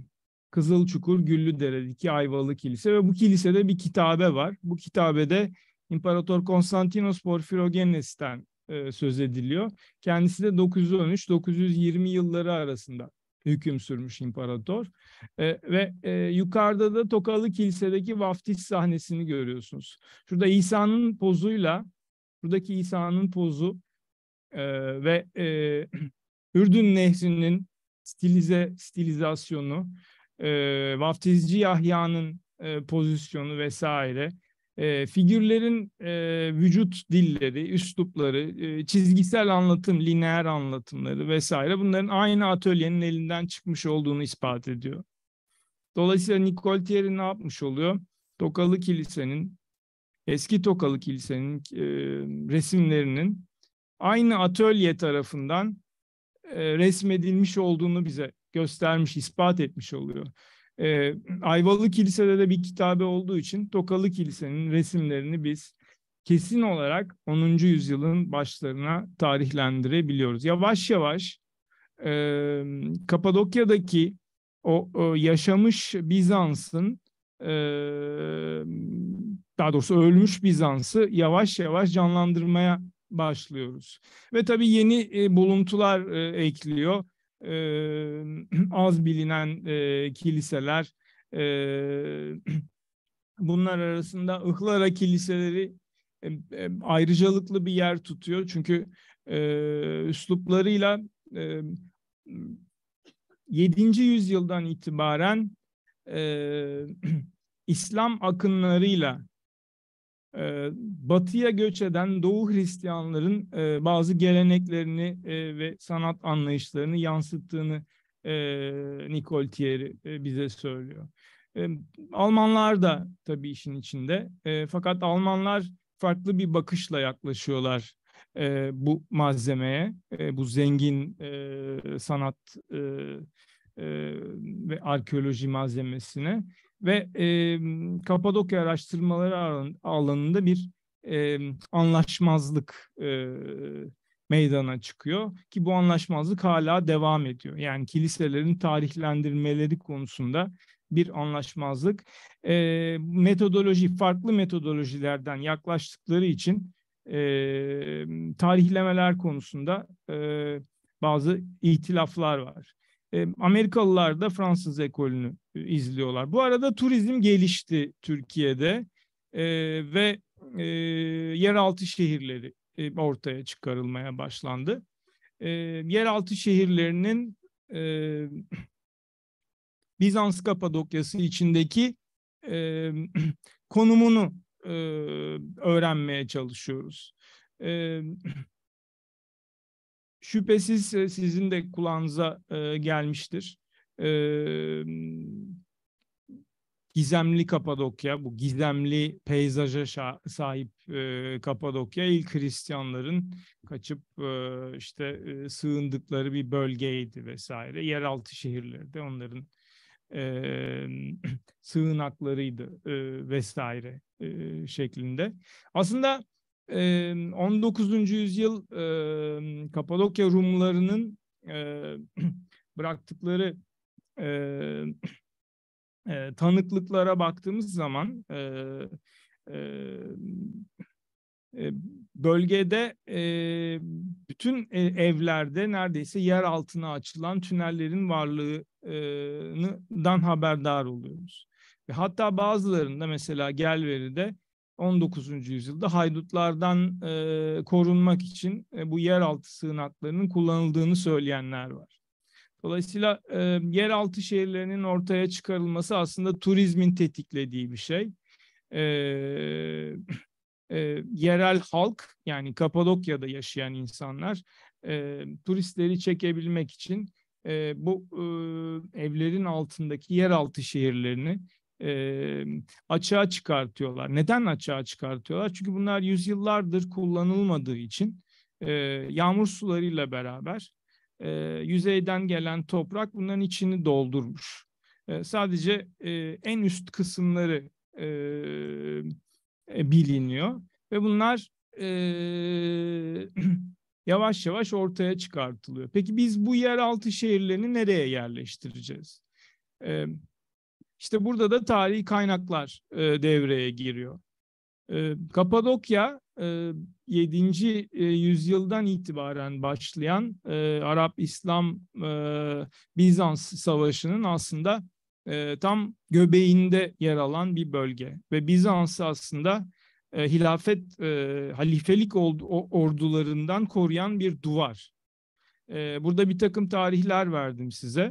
Kızılçukur Güllüdere'deki Ayvalı Kilise ve bu kilisede bir kitabe var. Bu kitabede İmparator Konstantinos Porfirogenes'ten e, söz ediliyor. Kendisi de 913-920 yılları arasında hüküm sürmüş imparator. E, ve e, yukarıda da Tokalı Kilise'deki vaftiz sahnesini görüyorsunuz. Şurada İsa'nın pozuyla, buradaki İsa'nın pozu e, ve e, Ürdün Nehri'nin stilize stilizasyonu, e, vaftizci Yahya'nın e, pozisyonu vesaire e, figürlerin e, vücut dilleri, üslupları, e, çizgisel anlatım, lineer anlatımları vesaire bunların aynı atölyenin elinden çıkmış olduğunu ispat ediyor. Dolayısıyla Nicole Thierry ne yapmış oluyor? Tokalı Kilise'nin, eski Tokalı Kilise'nin e, resimlerinin aynı atölye tarafından e, resmedilmiş olduğunu bize göstermiş, ispat etmiş oluyor. E, ee, Ayvalı Kilise'de de bir kitabe olduğu için Tokalı Kilise'nin resimlerini biz kesin olarak 10. yüzyılın başlarına tarihlendirebiliyoruz. Yavaş yavaş e, Kapadokya'daki o, o yaşamış Bizans'ın e, daha doğrusu ölmüş Bizans'ı yavaş yavaş canlandırmaya başlıyoruz. Ve tabii yeni e, buluntular e, ekliyor e, az bilinen e, kiliseler, e, bunlar arasında Ihlara kiliseleri e, e, ayrıcalıklı bir yer tutuyor. Çünkü e, üsluplarıyla e, 7. yüzyıldan itibaren e, İslam akınlarıyla e, batıya göç eden Doğu Hristiyanların e, bazı geleneklerini e, ve sanat anlayışlarını yansıttığını Nicole Thierry bize söylüyor. Almanlar da tabii işin içinde. Fakat Almanlar farklı bir bakışla yaklaşıyorlar bu malzemeye, bu zengin sanat ve arkeoloji malzemesine ve e, Kapadokya araştırmaları alanında bir e, anlaşmazlık e, meydana çıkıyor ki bu anlaşmazlık hala devam ediyor. Yani kiliselerin tarihlendirmeleri konusunda bir anlaşmazlık. E, metodoloji farklı metodolojilerden yaklaştıkları için e, tarihlemeler konusunda e, bazı ihtilaflar var. E, Amerikalılar da Fransız ekolünü e, izliyorlar. Bu arada turizm gelişti Türkiye'de e, ve yeraltı şehirleri ortaya çıkarılmaya başlandı. yeraltı şehirlerinin Bizans Kapadokyası içindeki konumunu öğrenmeye çalışıyoruz. E, şüphesiz e, sizin de kulağınıza e, gelmiştir. E, gizemli Kapadokya, bu gizemli peyzaja sahip e, Kapadokya ilk Hristiyanların kaçıp e, işte e, sığındıkları bir bölgeydi vesaire. Yeraltı şehirleri de onların e, sığınaklarıydı e, vesaire e, şeklinde. Aslında 19. yüzyıl Kapadokya Rumlarının bıraktıkları tanıklıklara baktığımız zaman bölgede bütün e, evlerde neredeyse yer altına açılan tünellerin varlığından haberdar oluyoruz. Hatta bazılarında mesela Gelveri'de 19. yüzyılda haydutlardan e, korunmak için e, bu yeraltı sığınaklarının kullanıldığını söyleyenler var. Dolayısıyla e, yeraltı şehirlerinin ortaya çıkarılması aslında turizmin tetiklediği bir şey. E, e, yerel halk yani Kapadokya'da yaşayan insanlar e, turistleri çekebilmek için e, bu e, evlerin altındaki yeraltı şehirlerini e, açığa çıkartıyorlar. Neden açığa çıkartıyorlar? Çünkü bunlar yüzyıllardır kullanılmadığı için e, yağmur sularıyla beraber e, yüzeyden gelen toprak bunların içini doldurmuş. E, sadece e, en üst kısımları e, e, biliniyor ve bunlar e, yavaş yavaş ortaya çıkartılıyor. Peki biz bu yeraltı şehirlerini nereye yerleştireceğiz? E, işte burada da tarihi kaynaklar e, devreye giriyor. E, Kapadokya e, 7. E, yüzyıldan itibaren başlayan e, Arap-İslam e, Bizans Savaşı'nın aslında e, tam göbeğinde yer alan bir bölge. Ve Bizans aslında e, hilafet, e, halifelik oldu, ordularından koruyan bir duvar. E, burada bir takım tarihler verdim size.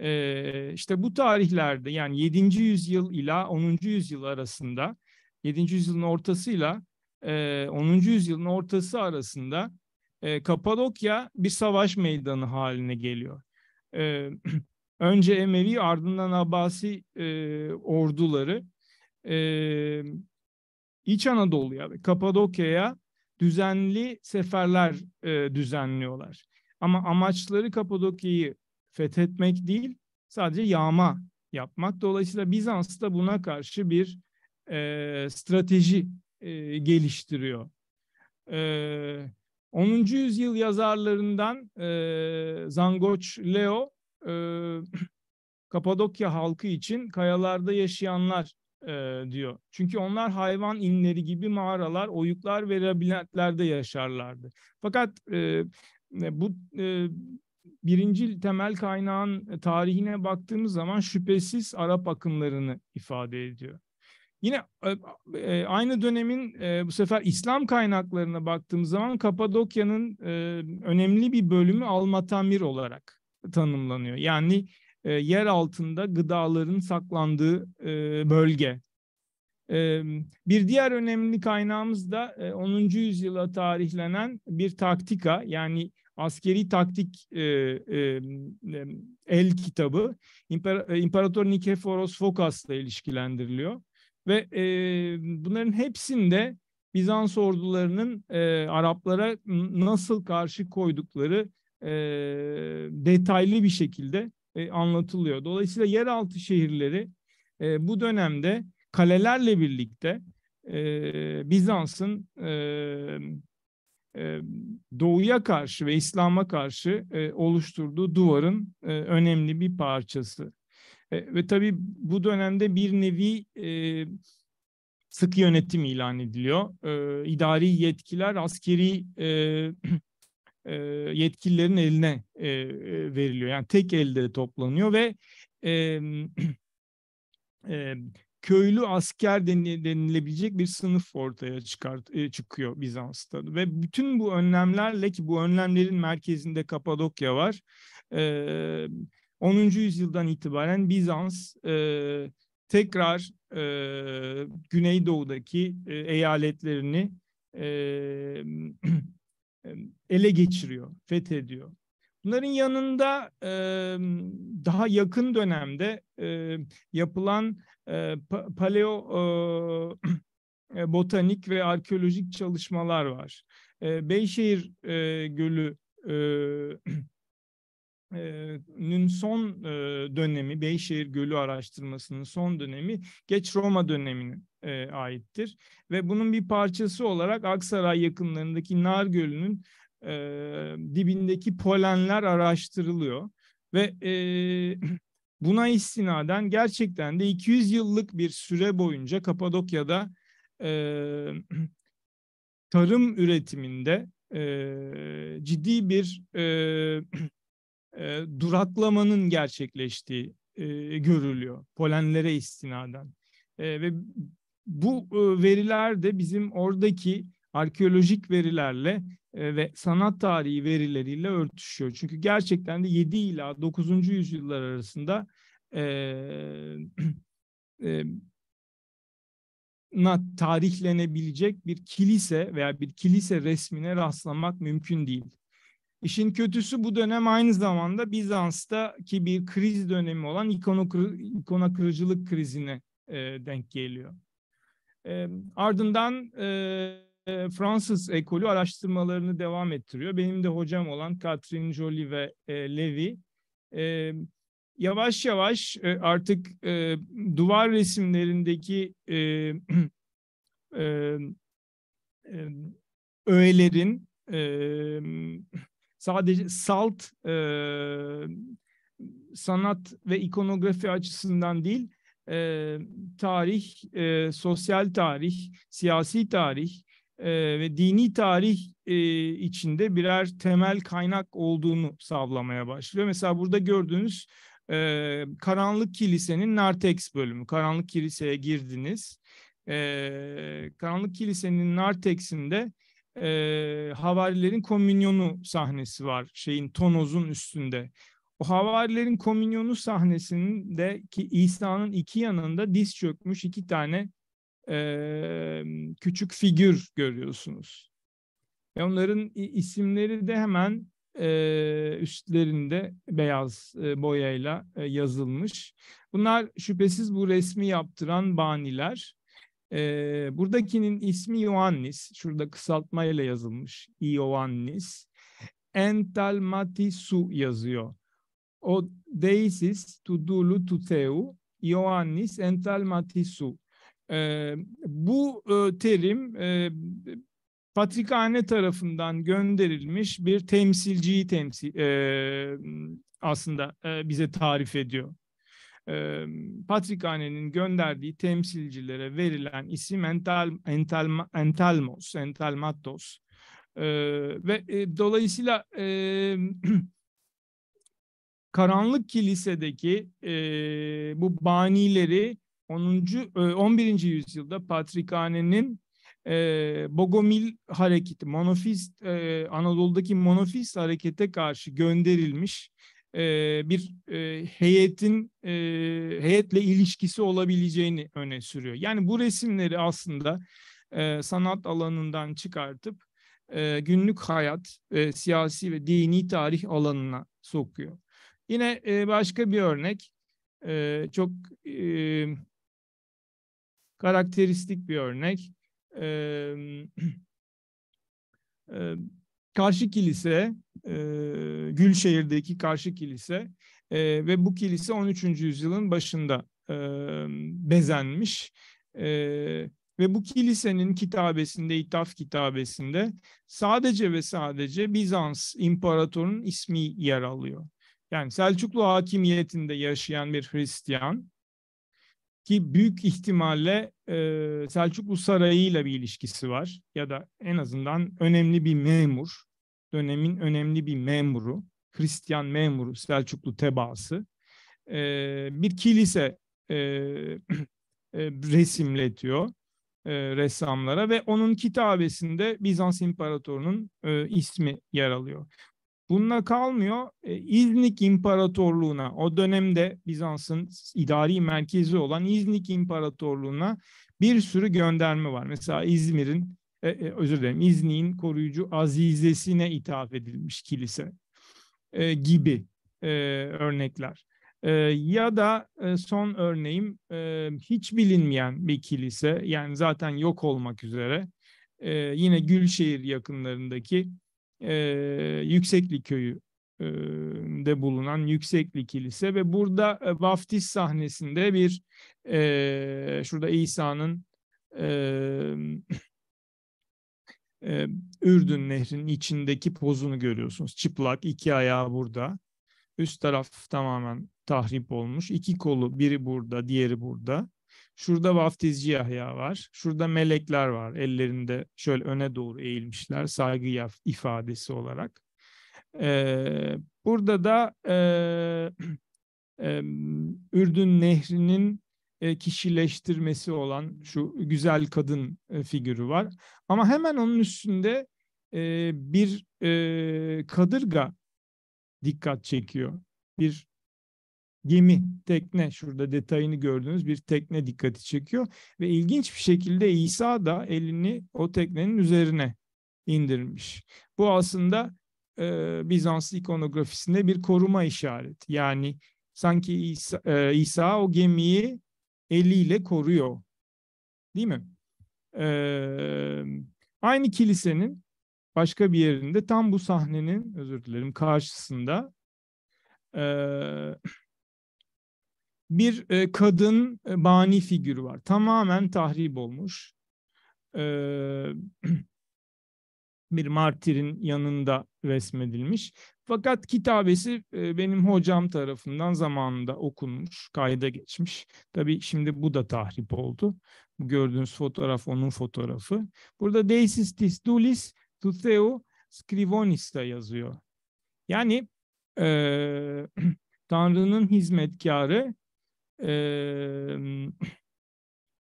E, işte bu tarihlerde yani 7. yüzyıl ila 10. yüzyıl arasında 7. yüzyılın ortasıyla 10. yüzyılın ortası arasında Kapadokya bir savaş meydanı haline geliyor. Önce Emevi ardından Abbasi orduları İç Anadolu'ya ve Kapadokya'ya düzenli seferler düzenliyorlar. Ama amaçları Kapadokya'yı fethetmek değil, sadece yağma yapmak. Dolayısıyla Bizans da buna karşı bir e, strateji e, geliştiriyor. E, 10. yüzyıl yazarlarından e, Zangoç Leo, e, Kapadokya halkı için kayalarda yaşayanlar e, diyor. Çünkü onlar hayvan inleri gibi mağaralar, oyuklar ve labirentlerde yaşarlardı. Fakat e, bu e, birinci temel kaynağın e, tarihine baktığımız zaman şüphesiz Arap akımlarını ifade ediyor. Yine e, e, aynı dönemin bu sefer İslam kaynaklarına baktığımız zaman Kapadokya'nın önemli bir bölümü Almatamir olarak tanımlanıyor. Yani yer altında gıdaların saklandığı bölge. Bir diğer önemli kaynağımız da 10. yüzyıla tarihlenen bir taktika yani askeri taktik e, e, el kitabı İmpar e, İmparator Nikeforos Fokas'la ilişkilendiriliyor. Ve e, bunların hepsinde Bizans ordularının e, Araplara nasıl karşı koydukları e, detaylı bir şekilde e, anlatılıyor. Dolayısıyla yeraltı şehirleri e, bu dönemde kalelerle birlikte e, Bizans'ın e, e, doğuya karşı ve İslam'a karşı e, oluşturduğu duvarın e, önemli bir parçası. Ve tabii bu dönemde bir nevi sıkı yönetim ilan ediliyor. İdari yetkiler askeri yetkililerin eline veriliyor. Yani tek elde toplanıyor ve köylü asker denilebilecek bir sınıf ortaya çıkart, e, çıkıyor Bizans'ta. Ve bütün bu önlemlerle ki bu önlemlerin merkezinde Kapadokya var. E, 10. yüzyıldan itibaren Bizans e, tekrar e, Güneydoğu'daki e, eyaletlerini e, ele geçiriyor, fethediyor. Bunların yanında e, daha yakın dönemde e, yapılan e, paleo e, botanik ve arkeolojik çalışmalar var. E, Beyşehir e, Gölü e, Nün son dönemi, Beyşehir Gölü araştırmasının son dönemi geç Roma dönemine aittir. Ve bunun bir parçası olarak Aksaray yakınlarındaki Nar Gölü'nün dibindeki polenler araştırılıyor. Ve Buna istinaden gerçekten de 200 yıllık bir süre boyunca Kapadokya'da e, tarım üretiminde e, ciddi bir e, e, duraklamanın gerçekleştiği e, görülüyor polenlere istinaden. E, ve bu e, veriler de bizim oradaki arkeolojik verilerle ve sanat tarihi verileriyle örtüşüyor. Çünkü gerçekten de 7 ila 9. yüzyıllar arasında e, e, na tarihlenebilecek bir kilise veya bir kilise resmine rastlamak mümkün değil. İşin kötüsü bu dönem aynı zamanda Bizans'taki bir kriz dönemi olan ikona krizine e, denk geliyor. E, ardından e, e, Fransız ekolü araştırmalarını devam ettiriyor. Benim de hocam olan Catherine Jolie ve e, Levy e, yavaş yavaş e, artık e, duvar resimlerindeki e, e, e, öğelerin e, sadece salt e, sanat ve ikonografi açısından değil, e, tarih, e, sosyal tarih, siyasi tarih, ee, ve dini tarih e, içinde birer temel kaynak olduğunu savlamaya başlıyor. Mesela burada gördüğünüz e, Karanlık Kilise'nin Nartex bölümü. Karanlık Kilise'ye girdiniz. E, Karanlık Kilise'nin Nartex'inde e, havarilerin komünyonu sahnesi var. Şeyin tonozun üstünde. O havarilerin komünyonu ki İsa'nın iki yanında diz çökmüş iki tane e, küçük figür görüyorsunuz. Ve onların isimleri de hemen e, üstlerinde beyaz e, boyayla e, yazılmış. Bunlar şüphesiz bu resmi yaptıran baniler. E, buradakinin ismi Ioannis. Şurada kısaltmayla yazılmış. Ioannis. Entalmatisu yazıyor. O deisis tudulu tuteu Ioannis entalmatisu. E, bu e, terim e, Patrikhane tarafından gönderilmiş bir temsilciyi temsil e, aslında e, bize tarif ediyor. E, Patrikhane'nin gönderdiği temsilcilere verilen isim ental, ental, entalmos, entalmatos. E, ve e, dolayısıyla e, karanlık kilisedeki e, bu banileri 10. 11. E, yüzyılda Patrikhane'nin e, Bogomil hareketi, monofist e, Anadolu'daki monofist harekete karşı gönderilmiş e, bir e, heyetin e, heyetle ilişkisi olabileceğini öne sürüyor. Yani bu resimleri aslında e, sanat alanından çıkartıp e, günlük hayat, e, siyasi ve dini tarih alanına sokuyor. Yine e, başka bir örnek e, çok e, karakteristik bir örnek. E, karşı kilise, e, Gülşehir'deki karşı kilise e, ve bu kilise 13. yüzyılın başında e, bezenmiş. E, ve bu kilisenin kitabesinde, itaf kitabesinde sadece ve sadece Bizans imparatorunun ismi yer alıyor. Yani Selçuklu hakimiyetinde yaşayan bir Hristiyan ki büyük ihtimalle e, Selçuklu Sarayı ile bir ilişkisi var ya da en azından önemli bir memur, dönemin önemli bir memuru, Hristiyan memuru Selçuklu tebaası e, bir kilise e, e, resimletiyor e, ressamlara ve onun kitabesinde Bizans İmparatorunun e, ismi yer alıyor. Bununla kalmıyor. E, İznik İmparatorluğu'na o dönemde Bizans'ın idari merkezi olan İznik İmparatorluğu'na bir sürü gönderme var. Mesela İzmir'in e, e, özür dilerim İznik'in koruyucu azizesine ithaf edilmiş kilise gibi örnekler. Ya da son örneğim hiç bilinmeyen bir kilise yani zaten yok olmak üzere yine Gülşehir yakınlarındaki e, Yüksekli Köyü e, de bulunan Yüksekli Kilise ve burada e, vaftiz sahnesinde bir e, şurada İsa'nın e, e, Ürdün Nehri'nin içindeki pozunu görüyorsunuz. Çıplak, iki ayağı burada. Üst taraf tamamen tahrip olmuş. İki kolu, biri burada, diğeri burada. Şurada vaftizci Yahya var. Şurada melekler var. Ellerinde şöyle öne doğru eğilmişler saygı ifadesi olarak. Ee, burada da Ürdün Nehri'nin e, kişileştirmesi olan şu güzel kadın e, figürü var. Ama hemen onun üstünde e, bir kadırga dikkat çekiyor. Bir gemi, tekne şurada detayını gördüğünüz bir tekne dikkati çekiyor ve ilginç bir şekilde İsa da elini o teknenin üzerine indirmiş. Bu aslında e, Bizans ikonografisinde bir koruma işareti. Yani sanki İsa, e, İsa o gemiyi eliyle koruyor. Değil mi? E, aynı kilisenin başka bir yerinde tam bu sahnenin özür dilerim karşısında e, bir e, kadın e, bani figürü var. Tamamen tahrip olmuş. E, bir martirin yanında resmedilmiş. Fakat kitabesi e, benim hocam tarafından zamanında okunmuş, kayda geçmiş. Tabii şimdi bu da tahrip oldu. Bu gördüğünüz fotoğraf onun fotoğrafı. Burada Deisis Tistulis Tutheo Scrivonis'ta yazıyor. Yani e, Tanrı'nın hizmetkarı e,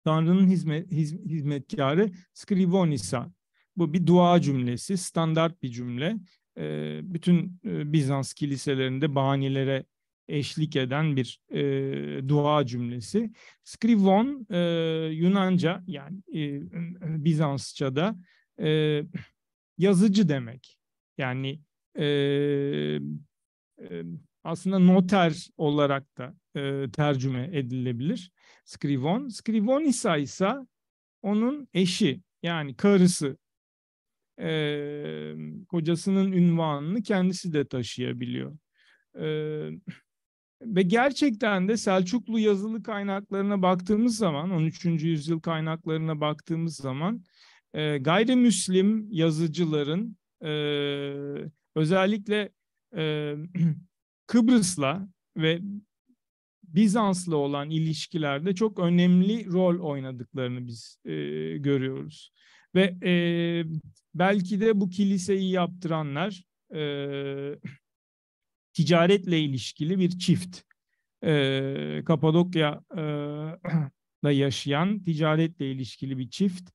Tanrı'nın hizmet, hizmetkarı Skrivonisa. Bu bir dua cümlesi, standart bir cümle. E, bütün Bizans kiliselerinde bahanelere eşlik eden bir e, dua cümlesi. Skrivon e, Yunanca yani e, Bizansça'da e, yazıcı demek. Yani e, e, aslında noter olarak da e, tercüme edilebilir. Skrivon. Skrivonisa ise onun eşi yani karısı. E, kocasının ünvanını kendisi de taşıyabiliyor. E, ve gerçekten de Selçuklu yazılı kaynaklarına baktığımız zaman, 13. yüzyıl kaynaklarına baktığımız zaman e, gayrimüslim yazıcıların e, özellikle e, Kıbrıs'la ve Bizans'la olan ilişkilerde çok önemli rol oynadıklarını biz e, görüyoruz. Ve e, belki de bu kiliseyi yaptıranlar e, ticaretle ilişkili bir çift. E, Kapadokya'da e, yaşayan ticaretle ilişkili bir çift.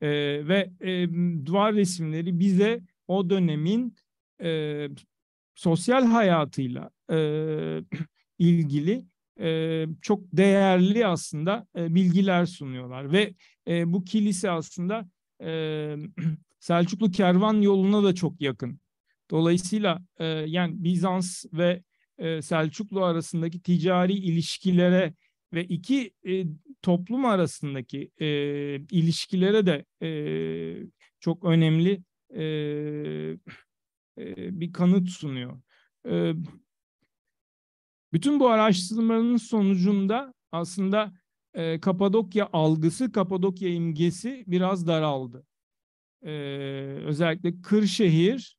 E, ve e, duvar resimleri bize o dönemin e, sosyal hayatıyla, e, ilgili e, çok değerli aslında e, bilgiler sunuyorlar ve e, bu kilise aslında e, Selçuklu kervan yoluna da çok yakın. Dolayısıyla e, yani Bizans ve e, Selçuklu arasındaki ticari ilişkilere ve iki e, toplum arasındaki e, ilişkilere de e, çok önemli e, e, bir kanıt sunuyor. E, bütün bu araştırmaların sonucunda aslında e, Kapadokya algısı, Kapadokya imgesi biraz daraldı. E, özellikle Kırşehir,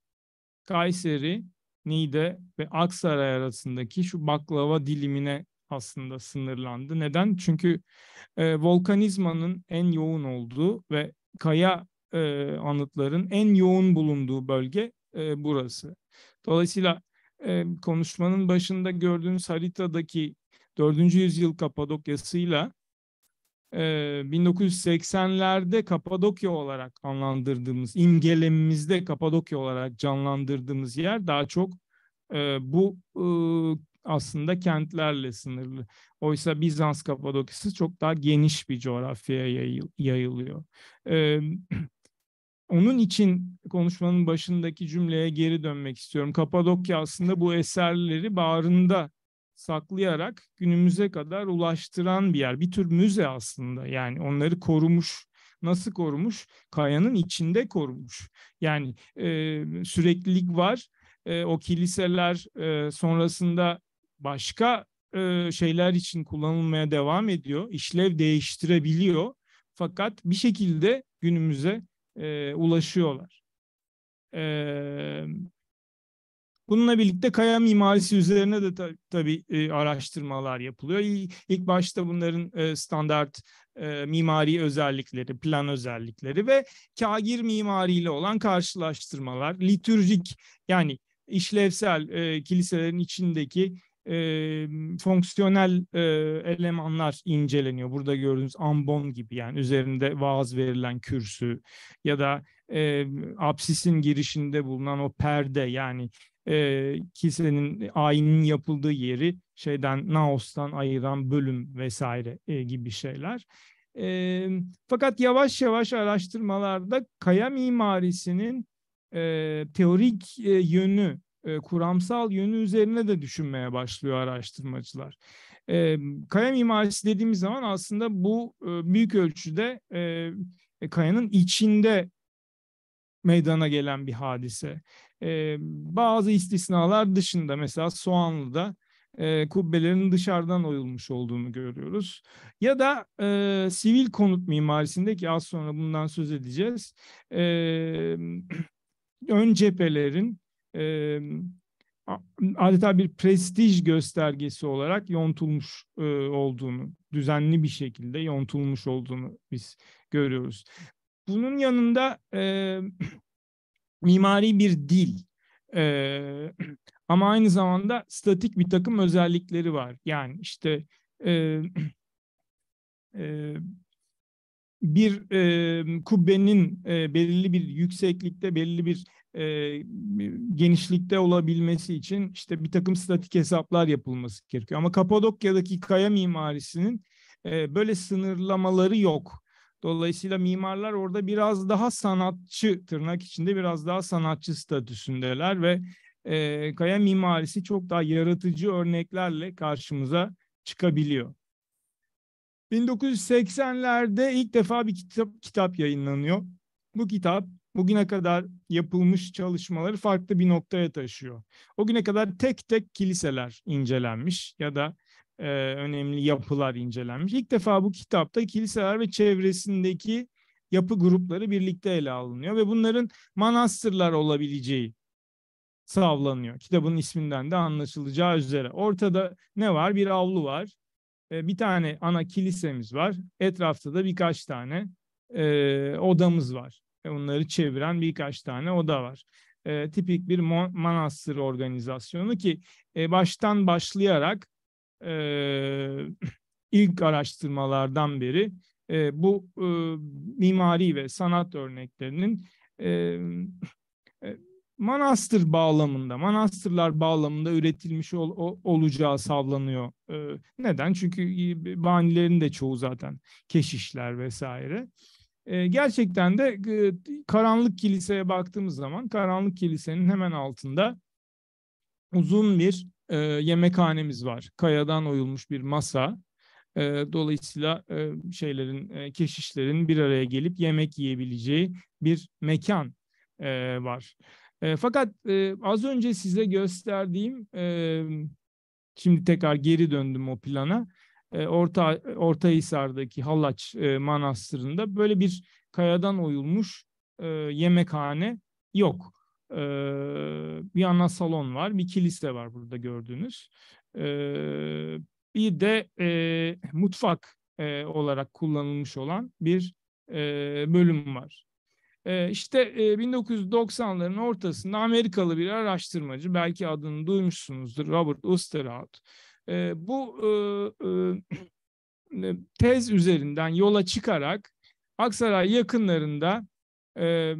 Kayseri, Niğde ve Aksaray arasındaki şu baklava dilimine aslında sınırlandı. Neden? Çünkü e, volkanizmanın en yoğun olduğu ve kaya e, anıtların en yoğun bulunduğu bölge e, burası. Dolayısıyla e, konuşmanın başında gördüğünüz haritadaki 4. yüzyıl Kapadokya'sıyla e, 1980'lerde Kapadokya olarak anlandırdığımız, imgelemimizde Kapadokya olarak canlandırdığımız yer daha çok e, bu e, aslında kentlerle sınırlı. Oysa Bizans Kapadokya'sı çok daha geniş bir coğrafyaya yayılıyor. E, onun için konuşmanın başındaki cümleye geri dönmek istiyorum. Kapadokya aslında bu eserleri bağrında saklayarak günümüze kadar ulaştıran bir yer. Bir tür müze aslında yani onları korumuş. Nasıl korumuş? Kayanın içinde korumuş. Yani e, süreklilik var. E, o kiliseler e, sonrasında başka e, şeyler için kullanılmaya devam ediyor. İşlev değiştirebiliyor. Fakat bir şekilde günümüze e, ulaşıyorlar. E, bununla birlikte kaya mimarisi üzerine de tab tabii e, araştırmalar yapılıyor. İlk başta bunların e, standart e, mimari özellikleri, plan özellikleri ve kagir mimariyle olan karşılaştırmalar, litürjik yani işlevsel e, kiliselerin içindeki e, fonksiyonel e, elemanlar inceleniyor. Burada gördüğünüz ambon gibi yani üzerinde vaaz verilen kürsü ya da e, apsisin girişinde bulunan o perde yani e, kilisenin ayinin yapıldığı yeri şeyden naostan ayıran bölüm vesaire e, gibi şeyler. E, fakat yavaş yavaş araştırmalarda kaya mimarisinin e, teorik e, yönü e, kuramsal yönü üzerine de düşünmeye başlıyor araştırmacılar. E, kaya mimarisi dediğimiz zaman aslında bu e, büyük ölçüde e, kayanın içinde meydana gelen bir hadise. bazı istisnalar dışında mesela Soğanlı'da e, kubbelerin dışarıdan oyulmuş olduğunu görüyoruz. Ya da e, sivil konut mimarisindeki az sonra bundan söz edeceğiz. E, ön cephelerin e, adeta bir prestij göstergesi olarak yontulmuş e, olduğunu, düzenli bir şekilde yontulmuş olduğunu biz görüyoruz. Bunun yanında e, mimari bir dil e, ama aynı zamanda statik bir takım özellikleri var. Yani işte e, e, bir e, kubbenin e, belirli bir yükseklikte, belirli bir e, genişlikte olabilmesi için işte bir takım statik hesaplar yapılması gerekiyor. Ama Kapadokya'daki kaya mimarisinin e, böyle sınırlamaları yok. Dolayısıyla mimarlar orada biraz daha sanatçı tırnak içinde biraz daha sanatçı statüsündeler ve e, kaya mimarisi çok daha yaratıcı örneklerle karşımıza çıkabiliyor. 1980'lerde ilk defa bir kitap, kitap yayınlanıyor. Bu kitap bugüne kadar yapılmış çalışmaları farklı bir noktaya taşıyor. O güne kadar tek tek kiliseler incelenmiş ya da e, önemli yapılar incelenmiş. İlk defa bu kitapta kiliseler ve çevresindeki yapı grupları birlikte ele alınıyor ve bunların manastırlar olabileceği savlanıyor. Kitabın isminden de anlaşılacağı üzere. Ortada ne var? Bir avlu var. E, bir tane ana kilisemiz var. Etrafta da birkaç tane e, odamız var. Onları çeviren birkaç tane oda var. E, tipik bir manastır organizasyonu ki e, baştan başlayarak e, ilk araştırmalardan beri e, bu e, mimari ve sanat örneklerinin e, e manastır bağlamında, manastırlar bağlamında üretilmiş ol, o, olacağı savlanıyor. E, neden? Çünkü e, banilerin de çoğu zaten keşişler vesaire. E, gerçekten de e, karanlık kiliseye baktığımız zaman karanlık kilisenin hemen altında uzun bir e, yemekhanemiz var. Kayadan oyulmuş bir masa. E, dolayısıyla e, şeylerin e, keşişlerin bir araya gelip yemek yiyebileceği bir mekan e, var. E, fakat e, az önce size gösterdiğim e, şimdi tekrar geri döndüm o plana. E, Orta Ortahisar'daki Hallaç e, Manastırı'nda böyle bir kayadan oyulmuş e, yemekhane yok. Bir ana salon var, bir kilise var burada gördüğünüz. Bir de mutfak olarak kullanılmış olan bir bölüm var. İşte 1990'ların ortasında Amerikalı bir araştırmacı, belki adını duymuşsunuzdur, Robert Osterhout, e, bu e, e, tez üzerinden yola çıkarak Aksaray yakınlarında e,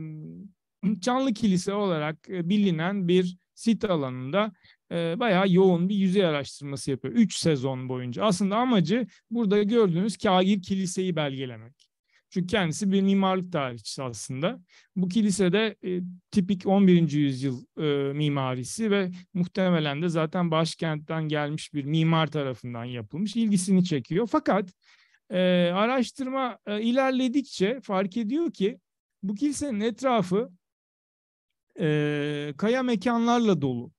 Çanlı Kilise olarak bilinen bir sit alanında e, bayağı yoğun bir yüzey araştırması yapıyor. Üç sezon boyunca. Aslında amacı burada gördüğünüz Kagir Kilise'yi belgelemek. Çünkü kendisi bir mimarlık tarihçisi aslında. Bu kilisede e, tipik 11. yüzyıl e, mimarisi ve muhtemelen de zaten başkentten gelmiş bir mimar tarafından yapılmış İlgisini çekiyor. Fakat e, araştırma e, ilerledikçe fark ediyor ki bu kilisenin etrafı e, kaya mekanlarla dolu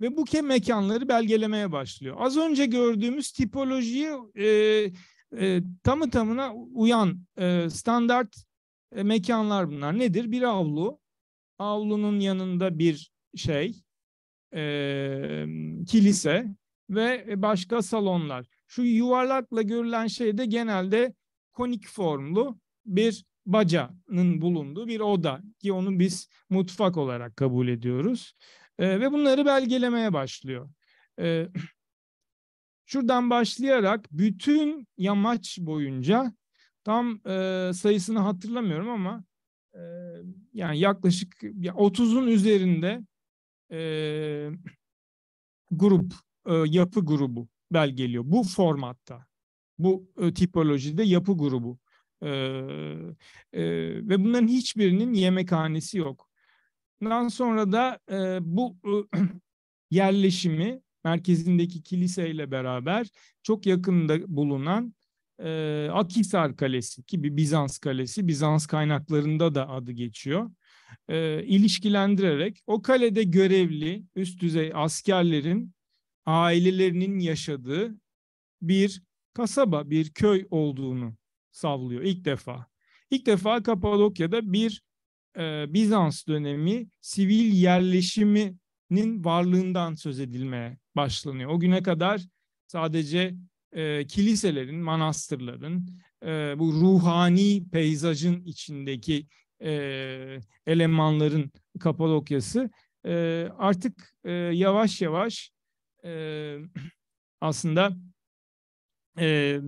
ve bu mekanları belgelemeye başlıyor. Az önce gördüğümüz tipolojiyi e, e, tamı tamına uyan e, standart e, mekanlar bunlar. Nedir? Bir avlu, avlunun yanında bir şey, e, kilise ve başka salonlar. Şu yuvarlakla görülen şey de genelde konik formlu bir bacanın bulunduğu bir oda ki onu biz mutfak olarak kabul ediyoruz. E, ve bunları belgelemeye başlıyor. E, Şuradan başlayarak bütün yamaç boyunca tam e, sayısını hatırlamıyorum ama e, yani yaklaşık 30'un üzerinde e, grup, e, yapı grubu belgeliyor. Bu formatta, bu e, tipolojide yapı grubu. E, e, ve bunların hiçbirinin yemekhanesi yok. Bundan sonra da e, bu e, yerleşimi merkezindeki kiliseyle beraber çok yakında bulunan e, Akhisar Kalesi gibi Bizans Kalesi, Bizans kaynaklarında da adı geçiyor. E, ilişkilendirerek o kalede görevli üst düzey askerlerin ailelerinin yaşadığı bir kasaba, bir köy olduğunu savlıyor ilk defa. İlk defa Kapadokya'da bir e, Bizans dönemi sivil yerleşimi nin varlığından söz edilmeye başlanıyor. O güne kadar sadece e, kiliselerin, manastırların, e, bu ruhani peyzajın içindeki e, elemanların Kapadokya'sı e, artık e, yavaş yavaş e, aslında e,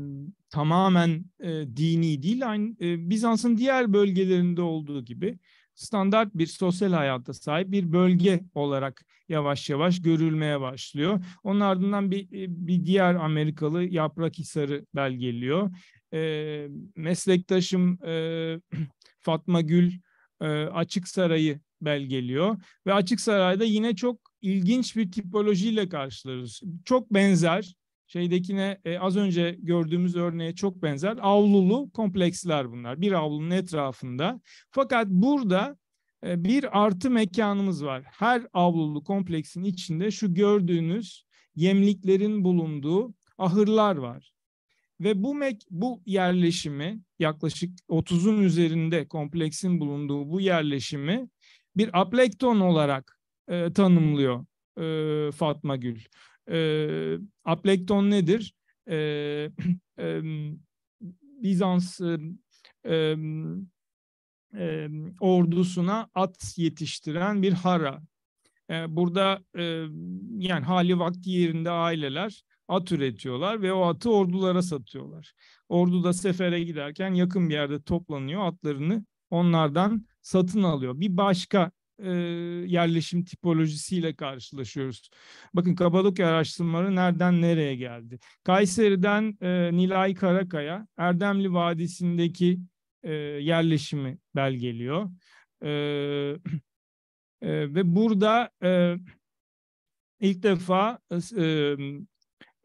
tamamen e, dini değil, aynı, e, Bizans'ın diğer bölgelerinde olduğu gibi standart bir sosyal hayata sahip bir bölge olarak yavaş yavaş görülmeye başlıyor. Onun ardından bir, e, bir diğer Amerikalı Yaprak Hisar'ı belgeliyor. E, meslektaşım e, Fatma Gül e, Açık Saray'ı belgeliyor ve Açık Saray'da yine çok ilginç bir tipolojiyle karşılarız. Çok benzer şeydekine e, az önce gördüğümüz örneğe çok benzer avlulu kompleksler bunlar. Bir avlunun etrafında. Fakat burada e, bir artı mekanımız var. Her avlulu kompleksin içinde şu gördüğünüz yemliklerin bulunduğu ahırlar var. Ve bu mek bu yerleşimi yaklaşık 30'un üzerinde kompleksin bulunduğu bu yerleşimi bir aplekton olarak e, tanımlıyor e, Fatma Gül. E, aplekton nedir? E, e, Bizans e, e, ordusuna at yetiştiren bir hara. E, burada e, yani hali vakti yerinde aileler at üretiyorlar ve o atı ordulara satıyorlar. Ordu da sefere giderken yakın bir yerde toplanıyor atlarını onlardan satın alıyor. Bir başka e, yerleşim tipolojisiyle karşılaşıyoruz. Bakın Kapadokya araştırmaları nereden nereye geldi? Kayseri'den e, Nilay Karakaya, Erdemli Vadisi'ndeki e, yerleşimi belgeliyor. E, e, ve burada e, ilk defa e, e,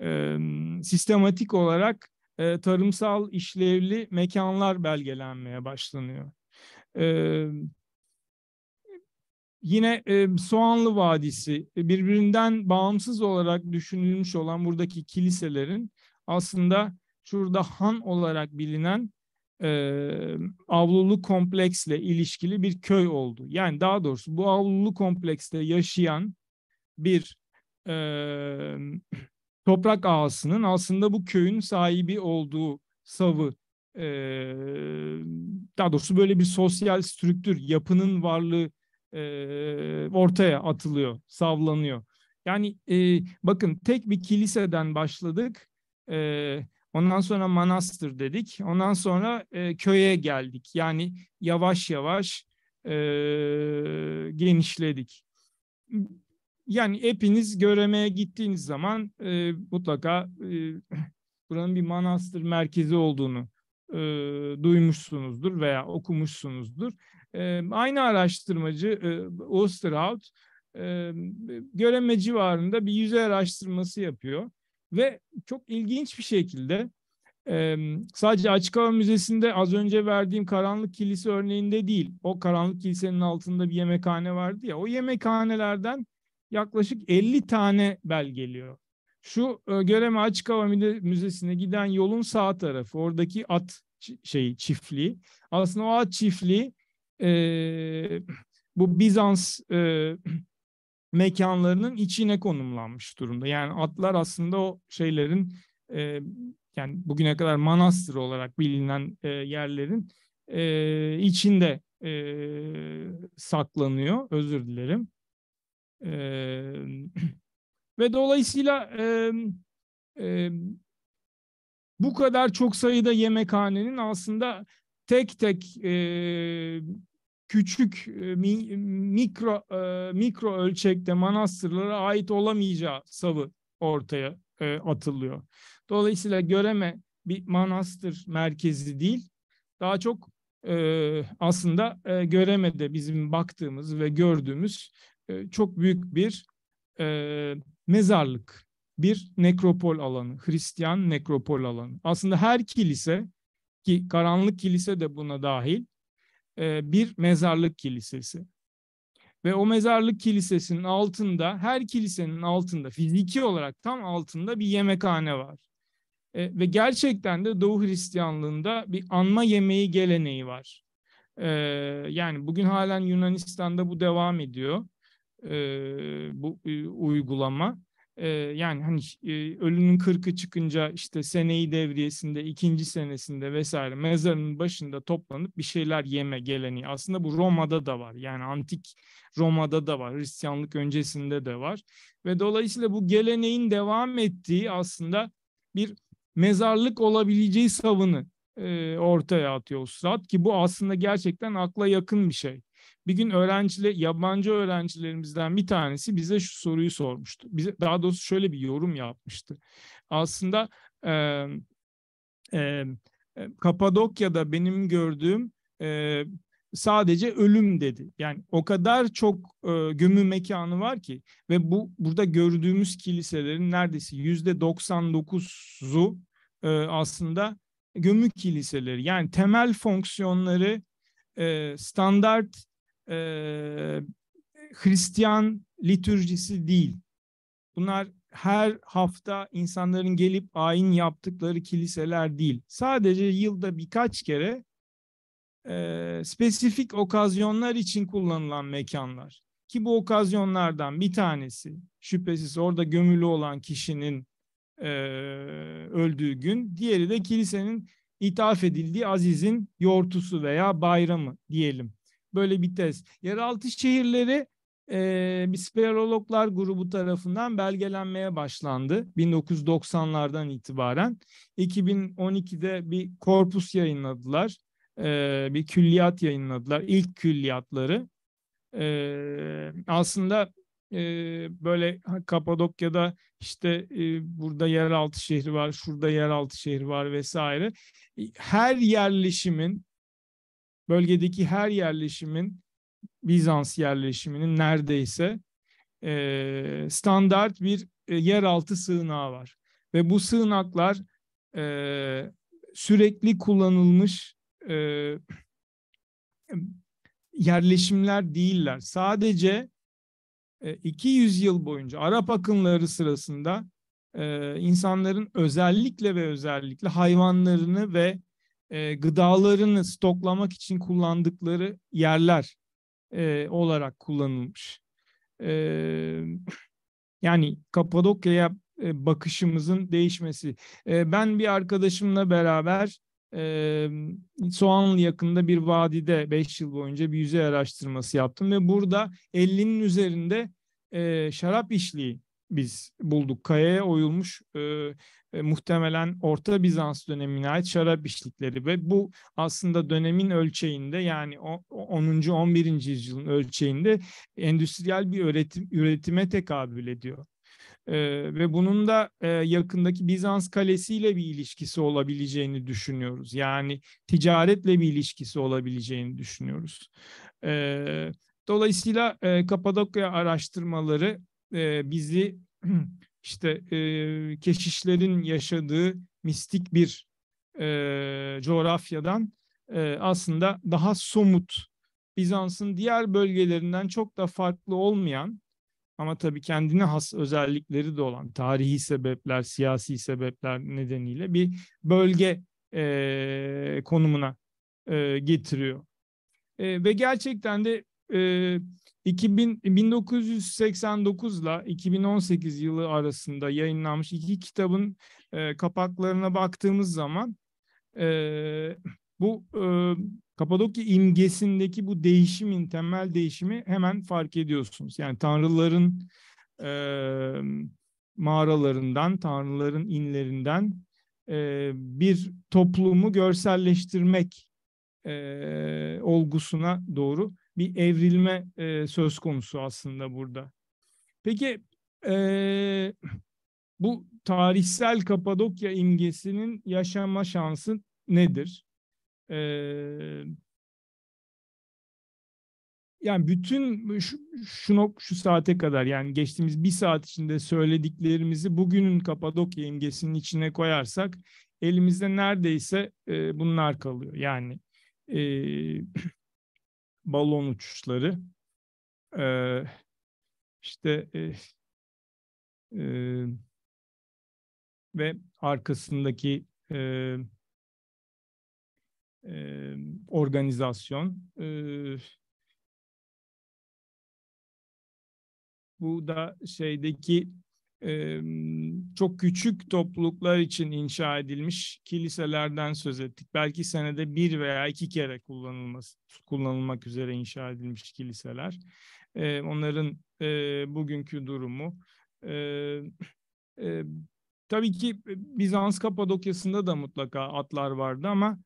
e, sistematik olarak e, tarımsal işlevli mekanlar belgelenmeye başlanıyor. E, Yine e, Soğanlı Vadisi e, birbirinden bağımsız olarak düşünülmüş olan buradaki kiliselerin aslında şurada han olarak bilinen e, avlulu kompleksle ilişkili bir köy oldu. Yani daha doğrusu bu avlulu komplekste yaşayan bir e, toprak ağasının aslında bu köyün sahibi olduğu savı e, daha doğrusu böyle bir sosyal strüktür yapının varlığı e, ortaya atılıyor, savlanıyor. Yani e, bakın tek bir kiliseden başladık. E, ondan sonra manastır dedik. Ondan sonra e, köye geldik. Yani yavaş yavaş e, genişledik. Yani hepiniz göremeye gittiğiniz zaman e, mutlaka e, buranın bir manastır merkezi olduğunu e, duymuşsunuzdur veya okumuşsunuzdur. Aynı araştırmacı Osterhout Göreme civarında bir yüzey araştırması yapıyor ve çok ilginç bir şekilde sadece Açık Hava Müzesi'nde az önce verdiğim Karanlık Kilise örneğinde değil, o Karanlık Kilise'nin altında bir yemekhane vardı ya, o yemekhanelerden yaklaşık 50 tane bel geliyor. Şu e, Göreme Açık Hava Müzesi'ne giden yolun sağ tarafı, oradaki at şey çiftliği. Aslında o at çiftliği e, bu Bizans e, mekanlarının içine konumlanmış durumda. Yani atlar aslında o şeylerin e, yani bugüne kadar manastır olarak bilinen e, yerlerin e, içinde e, saklanıyor. Özür dilerim. E, ve dolayısıyla e, e, bu kadar çok sayıda yemekhanenin aslında tek tek e, küçük e, mi, mikro e, mikro ölçekte manastırlara ait olamayacağı savı ortaya e, atılıyor. Dolayısıyla Göreme bir manastır merkezi değil. Daha çok e, aslında e, Göreme'de bizim baktığımız ve gördüğümüz e, çok büyük bir e, mezarlık, bir nekropol alanı, Hristiyan nekropol alanı. Aslında her kilise ki karanlık kilise de buna dahil e, bir mezarlık kilisesi. Ve o mezarlık kilisesinin altında, her kilisenin altında, fiziki olarak tam altında bir yemekhane var. E, ve gerçekten de Doğu Hristiyanlığında bir anma yemeği geleneği var. E, yani bugün halen Yunanistan'da bu devam ediyor, bu uygulama e, yani hani e, ölünün kırkı çıkınca işte seneyi devriyesinde ikinci senesinde vesaire mezarının başında toplanıp bir şeyler yeme geleneği. Aslında bu Roma'da da var yani antik Roma'da da var Hristiyanlık öncesinde de var ve dolayısıyla bu geleneğin devam ettiği aslında bir mezarlık olabileceği savını e, ortaya atıyor Usrat ki bu aslında gerçekten akla yakın bir şey. Bir gün öğrenciler, yabancı öğrencilerimizden bir tanesi bize şu soruyu sormuştu. Bize, daha doğrusu şöyle bir yorum yapmıştı. Aslında e, e, Kapadokya'da benim gördüğüm e, sadece ölüm dedi. Yani o kadar çok e, gömü mekanı var ki ve bu burada gördüğümüz kiliselerin neredeyse yüzde 99'u e, aslında gömü kiliseleri. Yani temel fonksiyonları e, standart e, Hristiyan litürjisi değil. Bunlar her hafta insanların gelip ayin yaptıkları kiliseler değil. Sadece yılda birkaç kere e, spesifik okazyonlar için kullanılan mekanlar. Ki bu okazyonlardan bir tanesi şüphesiz orada gömülü olan kişinin e, öldüğü gün. Diğeri de kilisenin ithaf edildiği azizin yortusu veya bayramı diyelim böyle bir test. Yeraltı şehirleri e, speleologlar grubu tarafından belgelenmeye başlandı 1990'lardan itibaren. 2012'de bir korpus yayınladılar, e, bir külliyat yayınladılar, ilk külliyatları. E, aslında e, böyle Kapadokya'da işte e, burada yeraltı şehri var, şurada yeraltı şehri var vesaire. Her yerleşimin bölgedeki her yerleşimin Bizans yerleşiminin neredeyse e, standart bir e, yeraltı sığınağı var. Ve bu sığınaklar e, sürekli kullanılmış e, yerleşimler değiller. Sadece e, 200 yıl boyunca Arap akınları sırasında e, insanların özellikle ve özellikle hayvanlarını ve e, gıdalarını stoklamak için kullandıkları yerler e, olarak kullanılmış. E, yani Kapadokya'ya e, bakışımızın değişmesi. E, ben bir arkadaşımla beraber e, Soğanlı yakında bir vadide 5 yıl boyunca bir yüzey araştırması yaptım ve burada 50'nin üzerinde e, şarap işliği biz bulduk. Kayaya oyulmuş e, e, muhtemelen Orta Bizans dönemine ait şarap içlikleri ve bu aslında dönemin ölçeğinde yani 10. 11. yüzyılın ölçeğinde endüstriyel bir üretim, üretime tekabül ediyor. Ee, ve bunun da e, yakındaki Bizans kalesiyle bir ilişkisi olabileceğini düşünüyoruz. Yani ticaretle bir ilişkisi olabileceğini düşünüyoruz. Ee, dolayısıyla e, Kapadokya araştırmaları e, bizi işte e, keşişlerin yaşadığı mistik bir e, coğrafyadan e, aslında daha somut Bizans'ın diğer bölgelerinden çok da farklı olmayan ama tabii kendine has özellikleri de olan tarihi sebepler, siyasi sebepler nedeniyle bir bölge e, konumuna e, getiriyor. E, ve gerçekten de e, 2000, 1989 ile 2018 yılı arasında yayınlanmış iki kitabın e, kapaklarına baktığımız zaman e, bu e, Kapadokya imgesindeki bu değişimin, temel değişimi hemen fark ediyorsunuz. Yani tanrıların e, mağaralarından, tanrıların inlerinden e, bir toplumu görselleştirmek e, olgusuna doğru bir evrilme e, söz konusu aslında burada. Peki e, bu tarihsel Kapadokya imgesinin yaşanma şansı nedir? E, yani bütün şu, şu, nok, şu saate kadar yani geçtiğimiz bir saat içinde söylediklerimizi bugünün Kapadokya imgesinin içine koyarsak elimizde neredeyse e, bunlar kalıyor. Yani e, balon uçuşları, e, işte e, e, ve arkasındaki e, e, organizasyon. E, bu da şeydeki çok küçük topluluklar için inşa edilmiş kiliselerden söz ettik. Belki senede bir veya iki kere kullanılması, kullanılmak üzere inşa edilmiş kiliseler. Onların bugünkü durumu. Tabii ki Bizans Kapadokya'sında da mutlaka atlar vardı ama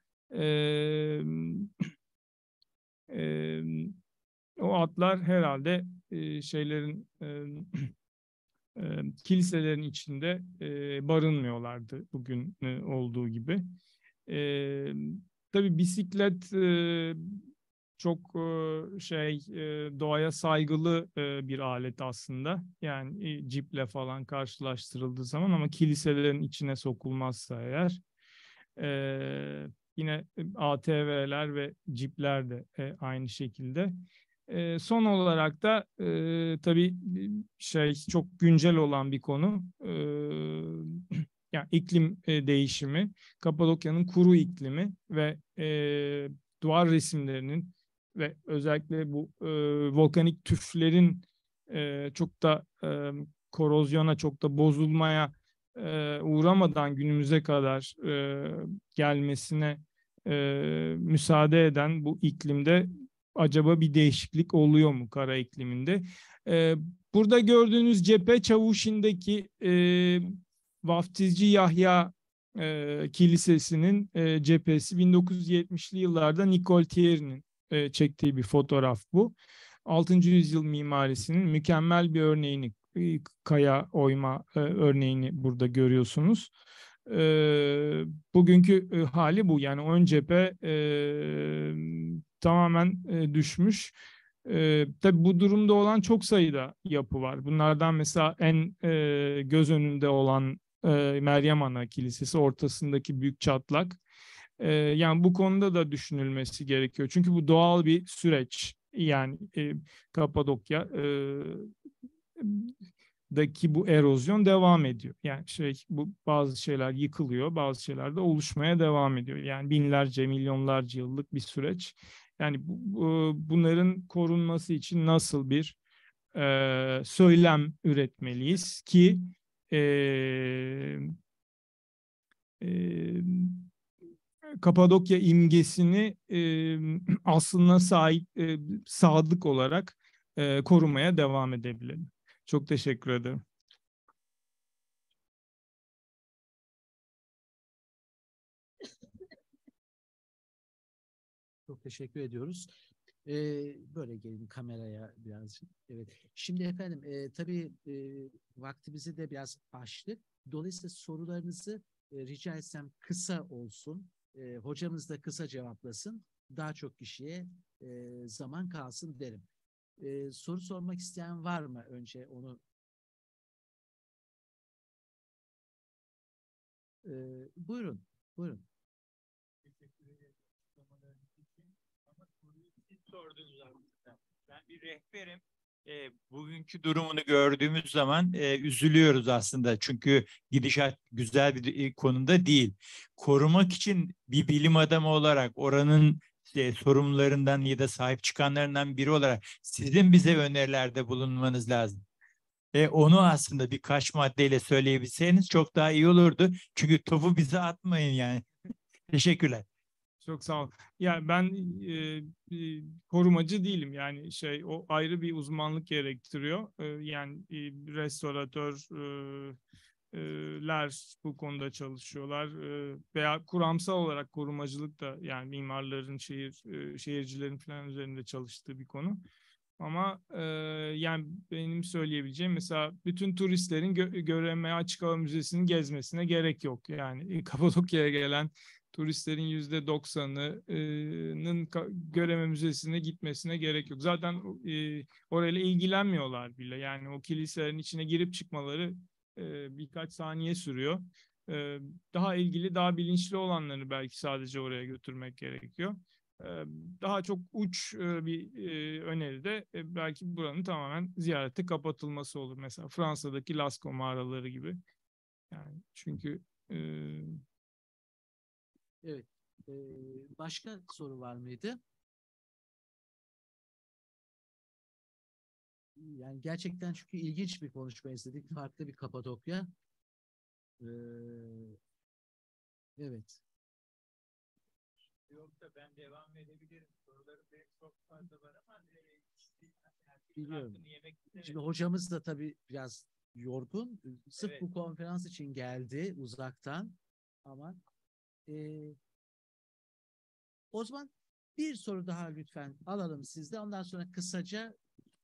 o atlar herhalde şeylerin e, kiliselerin içinde e, barınmıyorlardı bugün e, olduğu gibi. E, tabii bisiklet e, çok e, şey e, doğaya saygılı e, bir alet aslında. Yani e, ciple falan karşılaştırıldığı zaman ama kiliselerin içine sokulmazsa eğer e, yine ATV'ler ve cipler de e, aynı şekilde e, son olarak da e, tabii şey çok güncel olan bir konu. E, yani iklim e, değişimi, Kapadokya'nın kuru iklimi ve e, duvar resimlerinin ve özellikle bu e, volkanik tüflerin e, çok da e, korozyona, çok da bozulmaya e, uğramadan günümüze kadar e, gelmesine e, müsaade eden bu iklimde acaba bir değişiklik oluyor mu kara ikliminde? E, burada gördüğünüz cephe çavuşindeki e, vaftizci Yahya e, Kilisesi'nin e, cephesi 1970'li yıllarda Nicole Thierry'nin e, çektiği bir fotoğraf bu. 6. yüzyıl mimarisinin mükemmel bir örneğini kaya oyma e, örneğini burada görüyorsunuz. E, bugünkü hali bu yani ön cephe e, tamamen e, düşmüş. E, tabii bu durumda olan çok sayıda yapı var. Bunlardan mesela en e, göz önünde olan e, Meryem Ana Kilisesi ortasındaki büyük çatlak. E, yani bu konuda da düşünülmesi gerekiyor. Çünkü bu doğal bir süreç. Yani e, Kapadokya e, daki bu erozyon devam ediyor. Yani şey bu bazı şeyler yıkılıyor, bazı şeyler de oluşmaya devam ediyor. Yani binlerce, milyonlarca yıllık bir süreç. Yani bu, bunların korunması için nasıl bir e, söylem üretmeliyiz ki e, e, Kapadokya imgesini e, aslına sahip e, sadık olarak e, korumaya devam edebilelim. Çok teşekkür ederim. Çok teşekkür ediyoruz. E, böyle gelin kameraya birazcık. Evet. Şimdi efendim e, tabii e, vaktimizi de biraz aştık. Dolayısıyla sorularınızı e, rica etsem kısa olsun. E, hocamız da kısa cevaplasın. Daha çok kişiye e, zaman kalsın derim. E, soru sormak isteyen var mı? Önce onu e, buyurun. Buyurun. sorduğunuz ben bir rehberim. E, bugünkü durumunu gördüğümüz zaman e, üzülüyoruz aslında çünkü gidişat güzel bir e, değil. Korumak için bir bilim adamı olarak oranın e, sorumlularından ya da sahip çıkanlarından biri olarak sizin bize önerilerde bulunmanız lazım. E, onu aslında birkaç maddeyle söyleyebilseniz çok daha iyi olurdu. Çünkü topu bize atmayın yani. Teşekkürler. Çok sağ ol. Yani ben e, korumacı değilim yani şey o ayrı bir uzmanlık gerektiriyor. E, yani e, restoratörler bu konuda çalışıyorlar e, veya kuramsal olarak korumacılık da yani mimarların şehir e, şehircilerin falan üzerinde çalıştığı bir konu. Ama e, yani benim söyleyebileceğim mesela bütün turistlerin gö- Göreme Açık Hava Müzesi'ni gezmesine gerek yok. Yani Kapadokya'ya gelen turistlerin yüzde doksanının Göreme Müzesi'ne gitmesine gerek yok. Zaten e, orayla ilgilenmiyorlar bile. Yani o kiliselerin içine girip çıkmaları e, birkaç saniye sürüyor. E, daha ilgili, daha bilinçli olanları belki sadece oraya götürmek gerekiyor. E, daha çok uç e, bir e, öneri de e, belki buranın tamamen ziyarete kapatılması olur. Mesela Fransa'daki Lascaux mağaraları gibi. Yani çünkü e, Evet. Ee, başka soru var mıydı? Yani gerçekten çünkü ilginç bir konuşma izledik. Farklı bir Kapadokya. Ee, evet. Yoksa ben devam edebilirim. Sorularım benim çok fazla var ama Biliyorum. Şimdi hocamız da tabii biraz yorgun. Sırf evet. bu konferans için geldi uzaktan ama ee, o zaman bir soru daha lütfen alalım sizde. Ondan sonra kısaca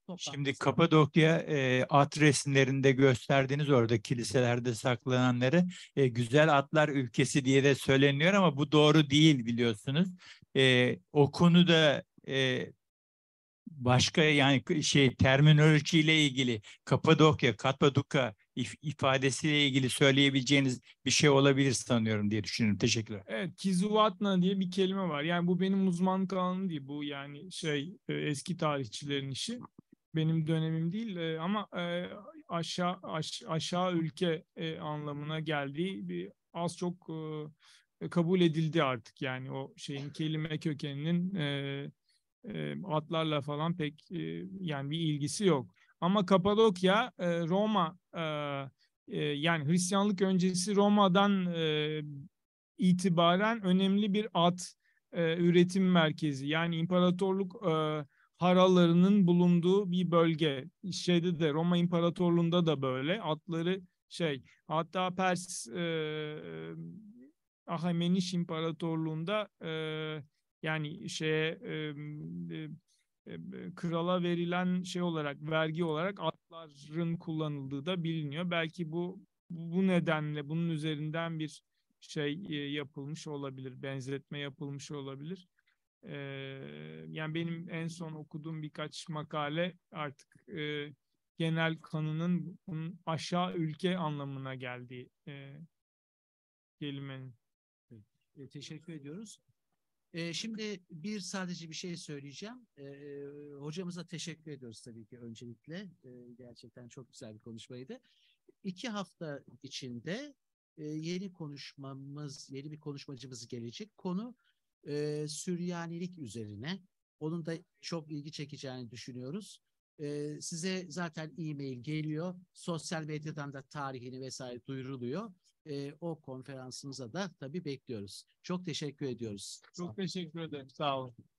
toplantı. Şimdi Kapadokya e, at resimlerinde gösterdiğiniz orada kiliselerde saklananları e, güzel atlar ülkesi diye de söyleniyor ama bu doğru değil biliyorsunuz. E, o konuda e, başka yani şey terminolojiyle ilgili Kapadokya, Kapadoka if, ifadesiyle ilgili söyleyebileceğiniz bir şey olabilir sanıyorum diye düşünüyorum. Teşekkürler. Evet, kizuvatna diye bir kelime var. Yani bu benim uzmanlık alanım değil. Bu yani şey e, eski tarihçilerin işi. Benim dönemim değil e, ama e, aşağı aş, aşağı ülke anlamına geldiği bir az çok kabul edildi artık yani o şeyin kelime kökeninin e, e, atlarla falan pek e, yani bir ilgisi yok. Ama Kapadokya e, Roma e, e, yani Hristiyanlık öncesi Roma'dan e, itibaren önemli bir at e, üretim merkezi. Yani imparatorluk e, haralarının bulunduğu bir bölge. Şeyde de Roma İmparatorluğu'nda da böyle atları şey hatta Pers e, Ahemeniş İmparatorluğu'nda e, yani şeye e, e e, e, krala verilen şey olarak vergi olarak atların kullanıldığı da biliniyor. Belki bu bu nedenle bunun üzerinden bir şey e, yapılmış olabilir, benzetme yapılmış olabilir. yani benim en son okuduğum birkaç makale artık genel kanının aşağı ülke anlamına geldiği kelimenin. Teşekkür ediyoruz. E, şimdi bir sadece bir şey söyleyeceğim. E, hocamıza teşekkür ediyoruz tabii ki öncelikle. E, gerçekten çok güzel bir konuşmaydı. İki hafta içinde e, yeni konuşmamız, yeni bir konuşmacımız gelecek. Konu e, Süryanilik üzerine. Onun da çok ilgi çekeceğini düşünüyoruz. E, size zaten e-mail geliyor. Sosyal medyadan da tarihini vesaire duyuruluyor e, o konferansınıza da tabii bekliyoruz. Çok teşekkür ediyoruz. Çok teşekkür ederim. Sağ olun.